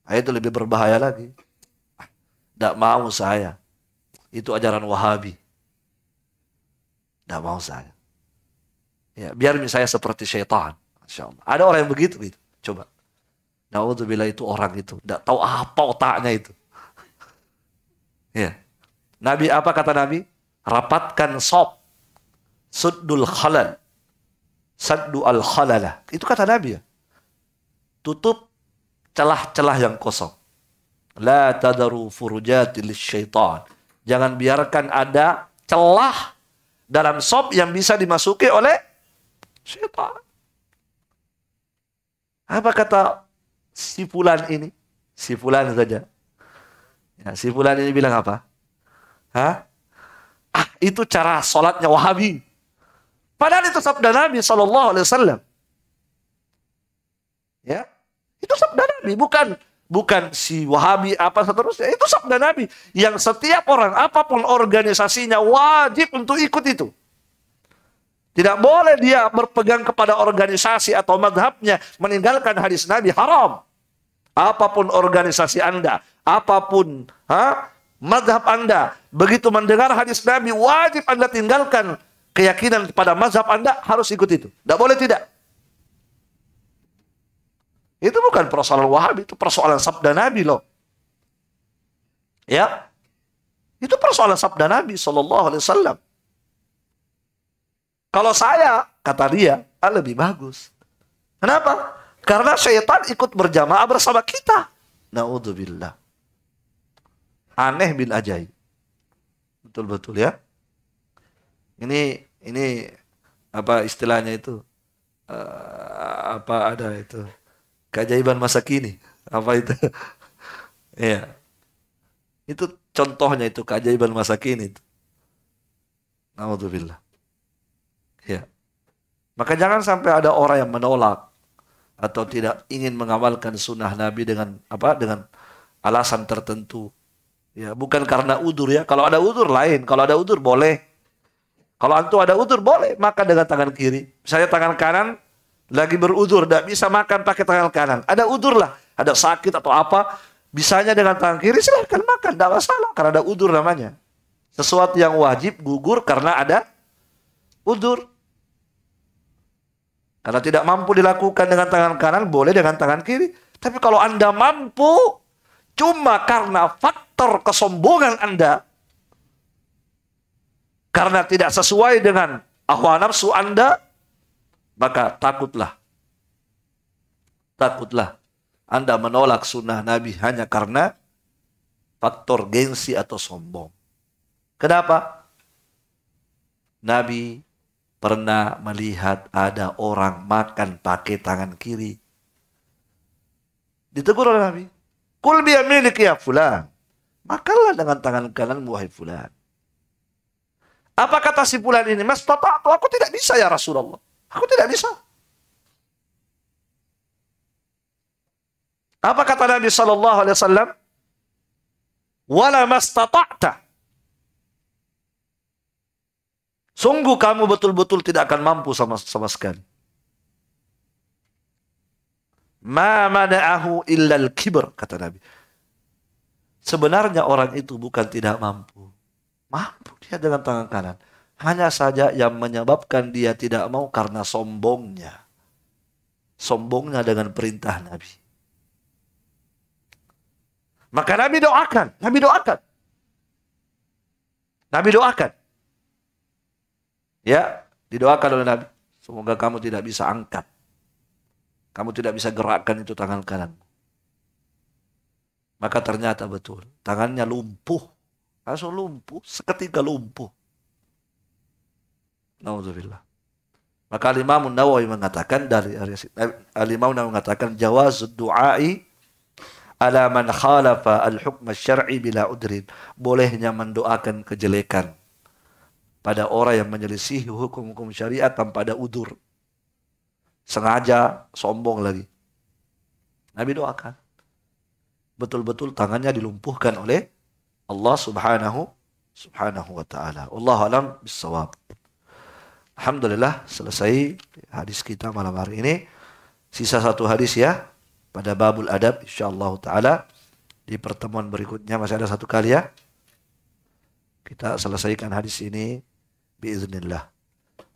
S1: Itu lebih berbahaya lagi. Tidak mau saya. Itu ajaran Wahabi. Tidak mau saya. Ya, biar misalnya seperti syaitan. Ada orang yang begitu gitu. Coba. Naudzubillah itu orang itu. Tidak tahu apa otaknya itu. ya. Nabi apa kata Nabi? Rapatkan sop. Suddul khalal Saddu al-khalalah. Itu kata Nabi ya. Tutup celah-celah yang kosong. La tadaru furujatil syaitan. Jangan biarkan ada celah dalam sop yang bisa dimasuki oleh syaitan. Apa kata si fulan ini? Si fulan saja. Ya, si fulan ini bilang apa? Hah? Ah, itu cara sholatnya wahabi. Padahal itu sabda Nabi Shallallahu Alaihi Wasallam. Ya, itu sabda Nabi, bukan bukan si Wahabi apa seterusnya. Itu sabda Nabi yang setiap orang apapun organisasinya wajib untuk ikut itu. Tidak boleh dia berpegang kepada organisasi atau madhabnya meninggalkan hadis Nabi haram. Apapun organisasi Anda, apapun ha, madhab Anda, begitu mendengar hadis Nabi wajib Anda tinggalkan keyakinan pada mazhab Anda harus ikut itu. Tidak boleh tidak. Itu bukan persoalan Wahabi, itu persoalan sabda Nabi loh. Ya. Itu persoalan sabda Nabi Shallallahu alaihi wasallam. Kalau saya, kata dia, ah, lebih bagus. Kenapa? Karena syaitan ikut berjamaah bersama kita. Naudzubillah. Aneh bin ajaib. Betul-betul ya. Ini ini apa istilahnya itu uh, apa ada itu keajaiban masa kini apa itu *laughs* ya itu contohnya itu keajaiban masa kini itu Alhamdulillah. ya maka jangan sampai ada orang yang menolak atau tidak ingin mengawalkan sunnah Nabi dengan apa dengan alasan tertentu ya bukan karena udur ya kalau ada udur lain kalau ada udur boleh kalau antum ada udur boleh makan dengan tangan kiri. Misalnya tangan kanan lagi berudur, tidak bisa makan pakai tangan kanan. Ada udur lah, ada sakit atau apa, bisanya dengan tangan kiri silahkan makan, tidak masalah karena ada udur namanya. Sesuatu yang wajib gugur karena ada udur. Karena tidak mampu dilakukan dengan tangan kanan, boleh dengan tangan kiri. Tapi kalau Anda mampu, cuma karena faktor kesombongan Anda, karena tidak sesuai dengan ahwa nafsu Anda, maka takutlah. Takutlah Anda menolak sunnah Nabi hanya karena faktor gengsi atau sombong. Kenapa? Nabi pernah melihat ada orang makan pakai tangan kiri. Ditegur oleh Nabi. Kul milik ya fulan. Makanlah dengan tangan kanan wahai fulan. Apa kata si bulan ini? Mas Tata, aku tidak bisa ya Rasulullah. Aku tidak bisa. Apa kata Nabi saw. Alaihi Wasallam? Wala mas Sungguh kamu betul-betul tidak akan mampu sama sama sekali. Ma mana'ahu illal kibr, kata Nabi. Sebenarnya orang itu bukan tidak mampu. Mampu dia dengan tangan kanan. Hanya saja yang menyebabkan dia tidak mau karena sombongnya. Sombongnya dengan perintah Nabi. Maka Nabi doakan. Nabi doakan. Nabi doakan. Ya, didoakan oleh Nabi. Semoga kamu tidak bisa angkat. Kamu tidak bisa gerakkan itu tangan kanan. Maka ternyata betul, tangannya lumpuh. Langsung lumpuh, seketika lumpuh. Nauzubillah. Maka Imam Nawawi mengatakan dari eh, Imam Nawawi mengatakan jawaz du'ai ala man khalafa al-hukm syar'i bila udrin. Bolehnya mendoakan kejelekan pada orang yang menyelisihi hukum-hukum syariat tanpa ada udur. Sengaja sombong lagi. Nabi doakan. Betul-betul tangannya dilumpuhkan oleh Allah Subhanahu Subhanahu wa taala. Allah alam bisawab. Alhamdulillah selesai hadis kita malam hari ini. Sisa satu hadis ya pada babul adab insyaallah taala di pertemuan berikutnya masih ada satu kali ya. Kita selesaikan hadis ini biiznillah.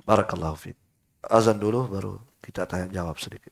S1: Barakallahu fiik. Azan dulu baru kita tanya jawab sedikit.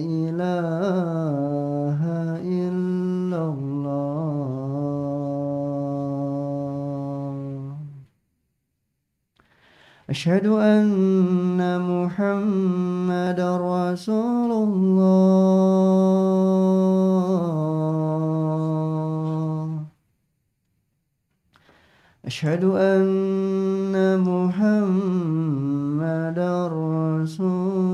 S2: إله إلا الله أشهد أن محمد رسول الله أشهد أن محمد رسول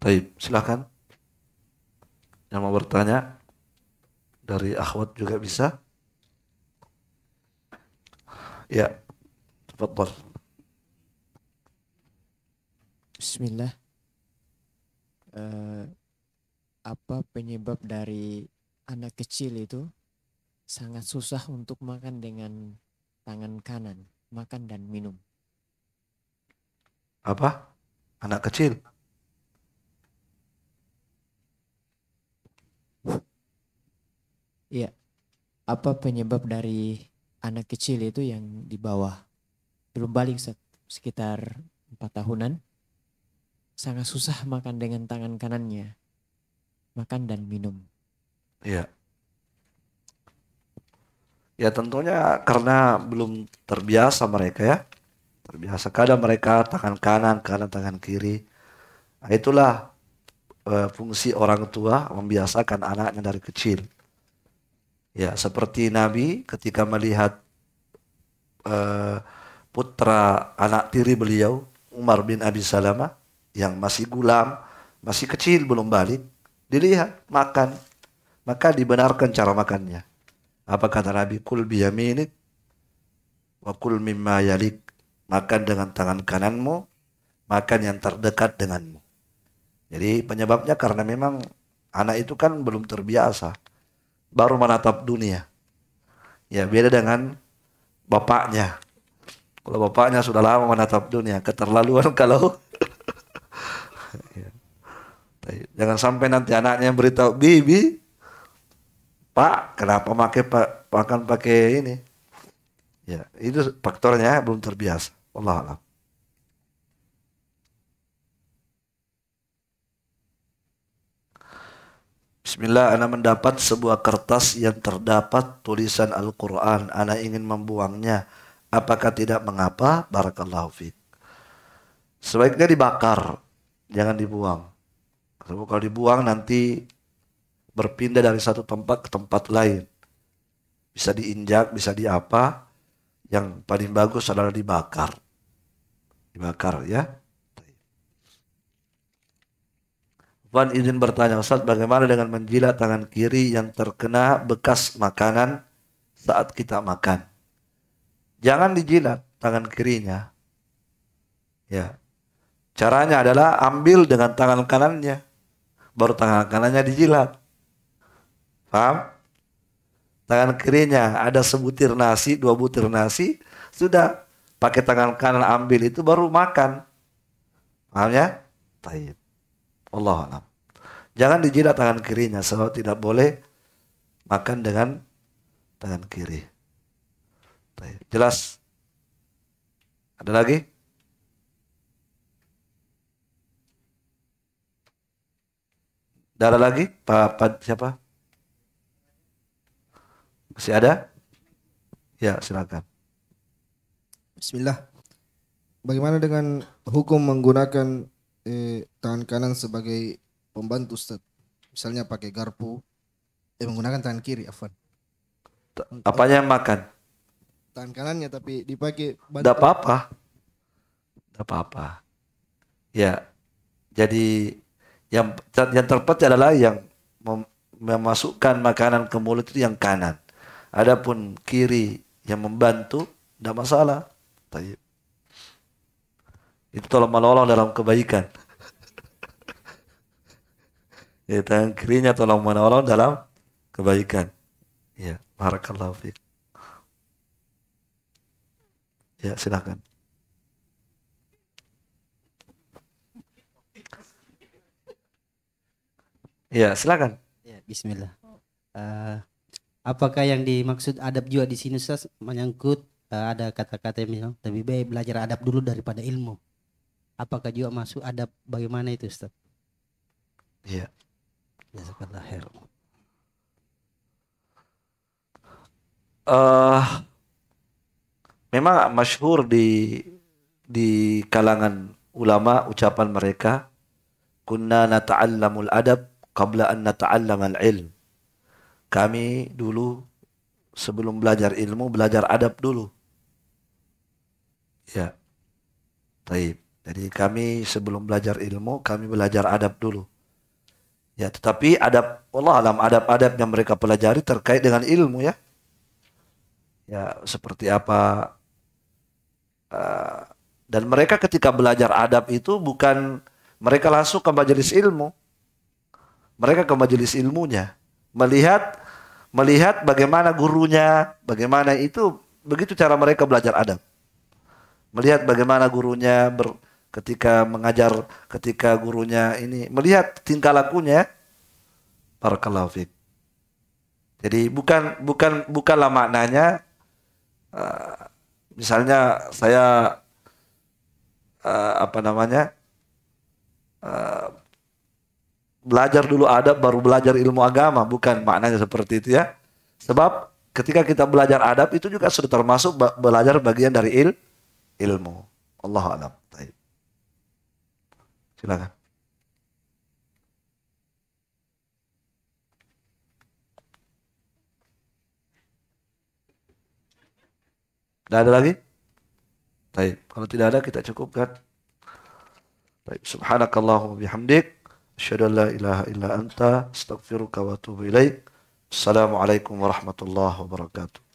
S1: Baik, silakan. Yang mau bertanya dari akhwat juga bisa. Ya, tafadhol.
S2: Bismillah. Uh, apa penyebab dari anak kecil itu sangat susah untuk makan dengan tangan kanan, makan dan minum?
S1: Apa? Anak kecil?
S2: Iya. Apa penyebab dari anak kecil itu yang di bawah belum balik sekitar empat tahunan sangat susah makan dengan tangan kanannya makan dan minum.
S1: Iya. Ya tentunya karena belum terbiasa mereka ya. Terbiasa kadang mereka tangan kanan, kadang tangan kiri. Nah, itulah eh, fungsi orang tua membiasakan anaknya dari kecil. Ya, seperti Nabi ketika melihat eh, putra anak tiri beliau Umar bin Abi Salamah yang masih gulam, masih kecil belum balik, dilihat makan. Maka dibenarkan cara makannya. Apa kata Nabi? Kul biyaminik wa kul mimma yalik. Makan dengan tangan kananmu, makan yang terdekat denganmu. Jadi penyebabnya karena memang anak itu kan belum terbiasa baru menatap dunia. Ya, beda dengan bapaknya. Kalau bapaknya sudah lama menatap dunia, keterlaluan *laughs* kalau ya. Jangan sampai nanti anaknya yang beritahu, "Bibi, Pak, kenapa pakai Pak makan pakai ini?" Ya, itu faktornya belum terbiasa. Allah alam. Bismillah, anda mendapat sebuah kertas yang terdapat tulisan Al-Quran. Anda ingin membuangnya. Apakah tidak mengapa? Barakallahu fiqh. Sebaiknya dibakar, jangan dibuang. Sebab kalau dibuang nanti berpindah dari satu tempat ke tempat lain. Bisa diinjak, bisa diapa. Yang paling bagus adalah dibakar. Dibakar ya. Wan izin bertanya Ustaz bagaimana dengan menjilat tangan kiri yang terkena bekas makanan saat kita makan. Jangan dijilat tangan kirinya. Ya. Caranya adalah ambil dengan tangan kanannya. Baru tangan kanannya dijilat. Paham? Tangan kirinya ada sebutir nasi, dua butir nasi. Sudah pakai tangan kanan ambil itu baru makan. Paham ya? Taib. Allah alam. Jangan dijilat tangan kirinya sebab tidak boleh makan dengan tangan kiri. Jelas? Ada lagi? Ada lagi? Pak, Pak siapa? Masih ada? Ya, silakan.
S2: Bismillah. Bagaimana dengan hukum menggunakan eh, tangan kanan sebagai pembantu Ustaz. Misalnya pakai garpu, eh menggunakan tangan kiri, Afan.
S1: Apanya yang makan? Tangan
S2: kanannya tapi dipakai. Tidak apa-apa.
S1: Tidak apa-apa. Ya, jadi yang yang terpenting adalah yang mem, memasukkan makanan ke mulut itu yang kanan. Adapun kiri yang membantu tidak masalah. Tapi Itu tolong menolong dalam kebaikan ya, tangan kirinya tolong menolong dalam kebaikan ya barakallahu fiik ya silakan ya silakan ya bismillah
S2: uh, apakah yang dimaksud adab juga di sini Ustaz menyangkut uh, ada kata-kata yang bilang lebih baik belajar adab dulu daripada ilmu apakah juga masuk adab bagaimana itu Ustaz
S1: iya Jazakallah khair. Uh, memang masyhur di di kalangan ulama ucapan mereka kunna nata'allamul adab qabla an nata'allamal ilm. Kami dulu sebelum belajar ilmu belajar adab dulu. Ya. baik Jadi kami sebelum belajar ilmu kami belajar adab dulu. Ya, tetapi adab Allah alam adab-adab yang mereka pelajari terkait dengan ilmu ya. Ya, seperti apa uh, dan mereka ketika belajar adab itu bukan mereka langsung ke majelis ilmu. Mereka ke majelis ilmunya, melihat melihat bagaimana gurunya, bagaimana itu begitu cara mereka belajar adab. Melihat bagaimana gurunya ber, ketika mengajar, ketika gurunya ini melihat tingkah lakunya para kalafik Jadi bukan bukan bukanlah maknanya uh, misalnya saya uh, apa namanya uh, belajar dulu adab baru belajar ilmu agama bukan maknanya seperti itu ya. Sebab ketika kita belajar adab itu juga sudah termasuk belajar bagian dari il ilmu. Allah alam. Silakan. Tidak ada lagi? Baik. Kalau tidak ada kita cukupkan. Baik. Subhanakallahu bihamdik. Asyadu an la ilaha illa anta. astaghfiruka wa atubu ilaik. Assalamualaikum warahmatullahi wabarakatuh.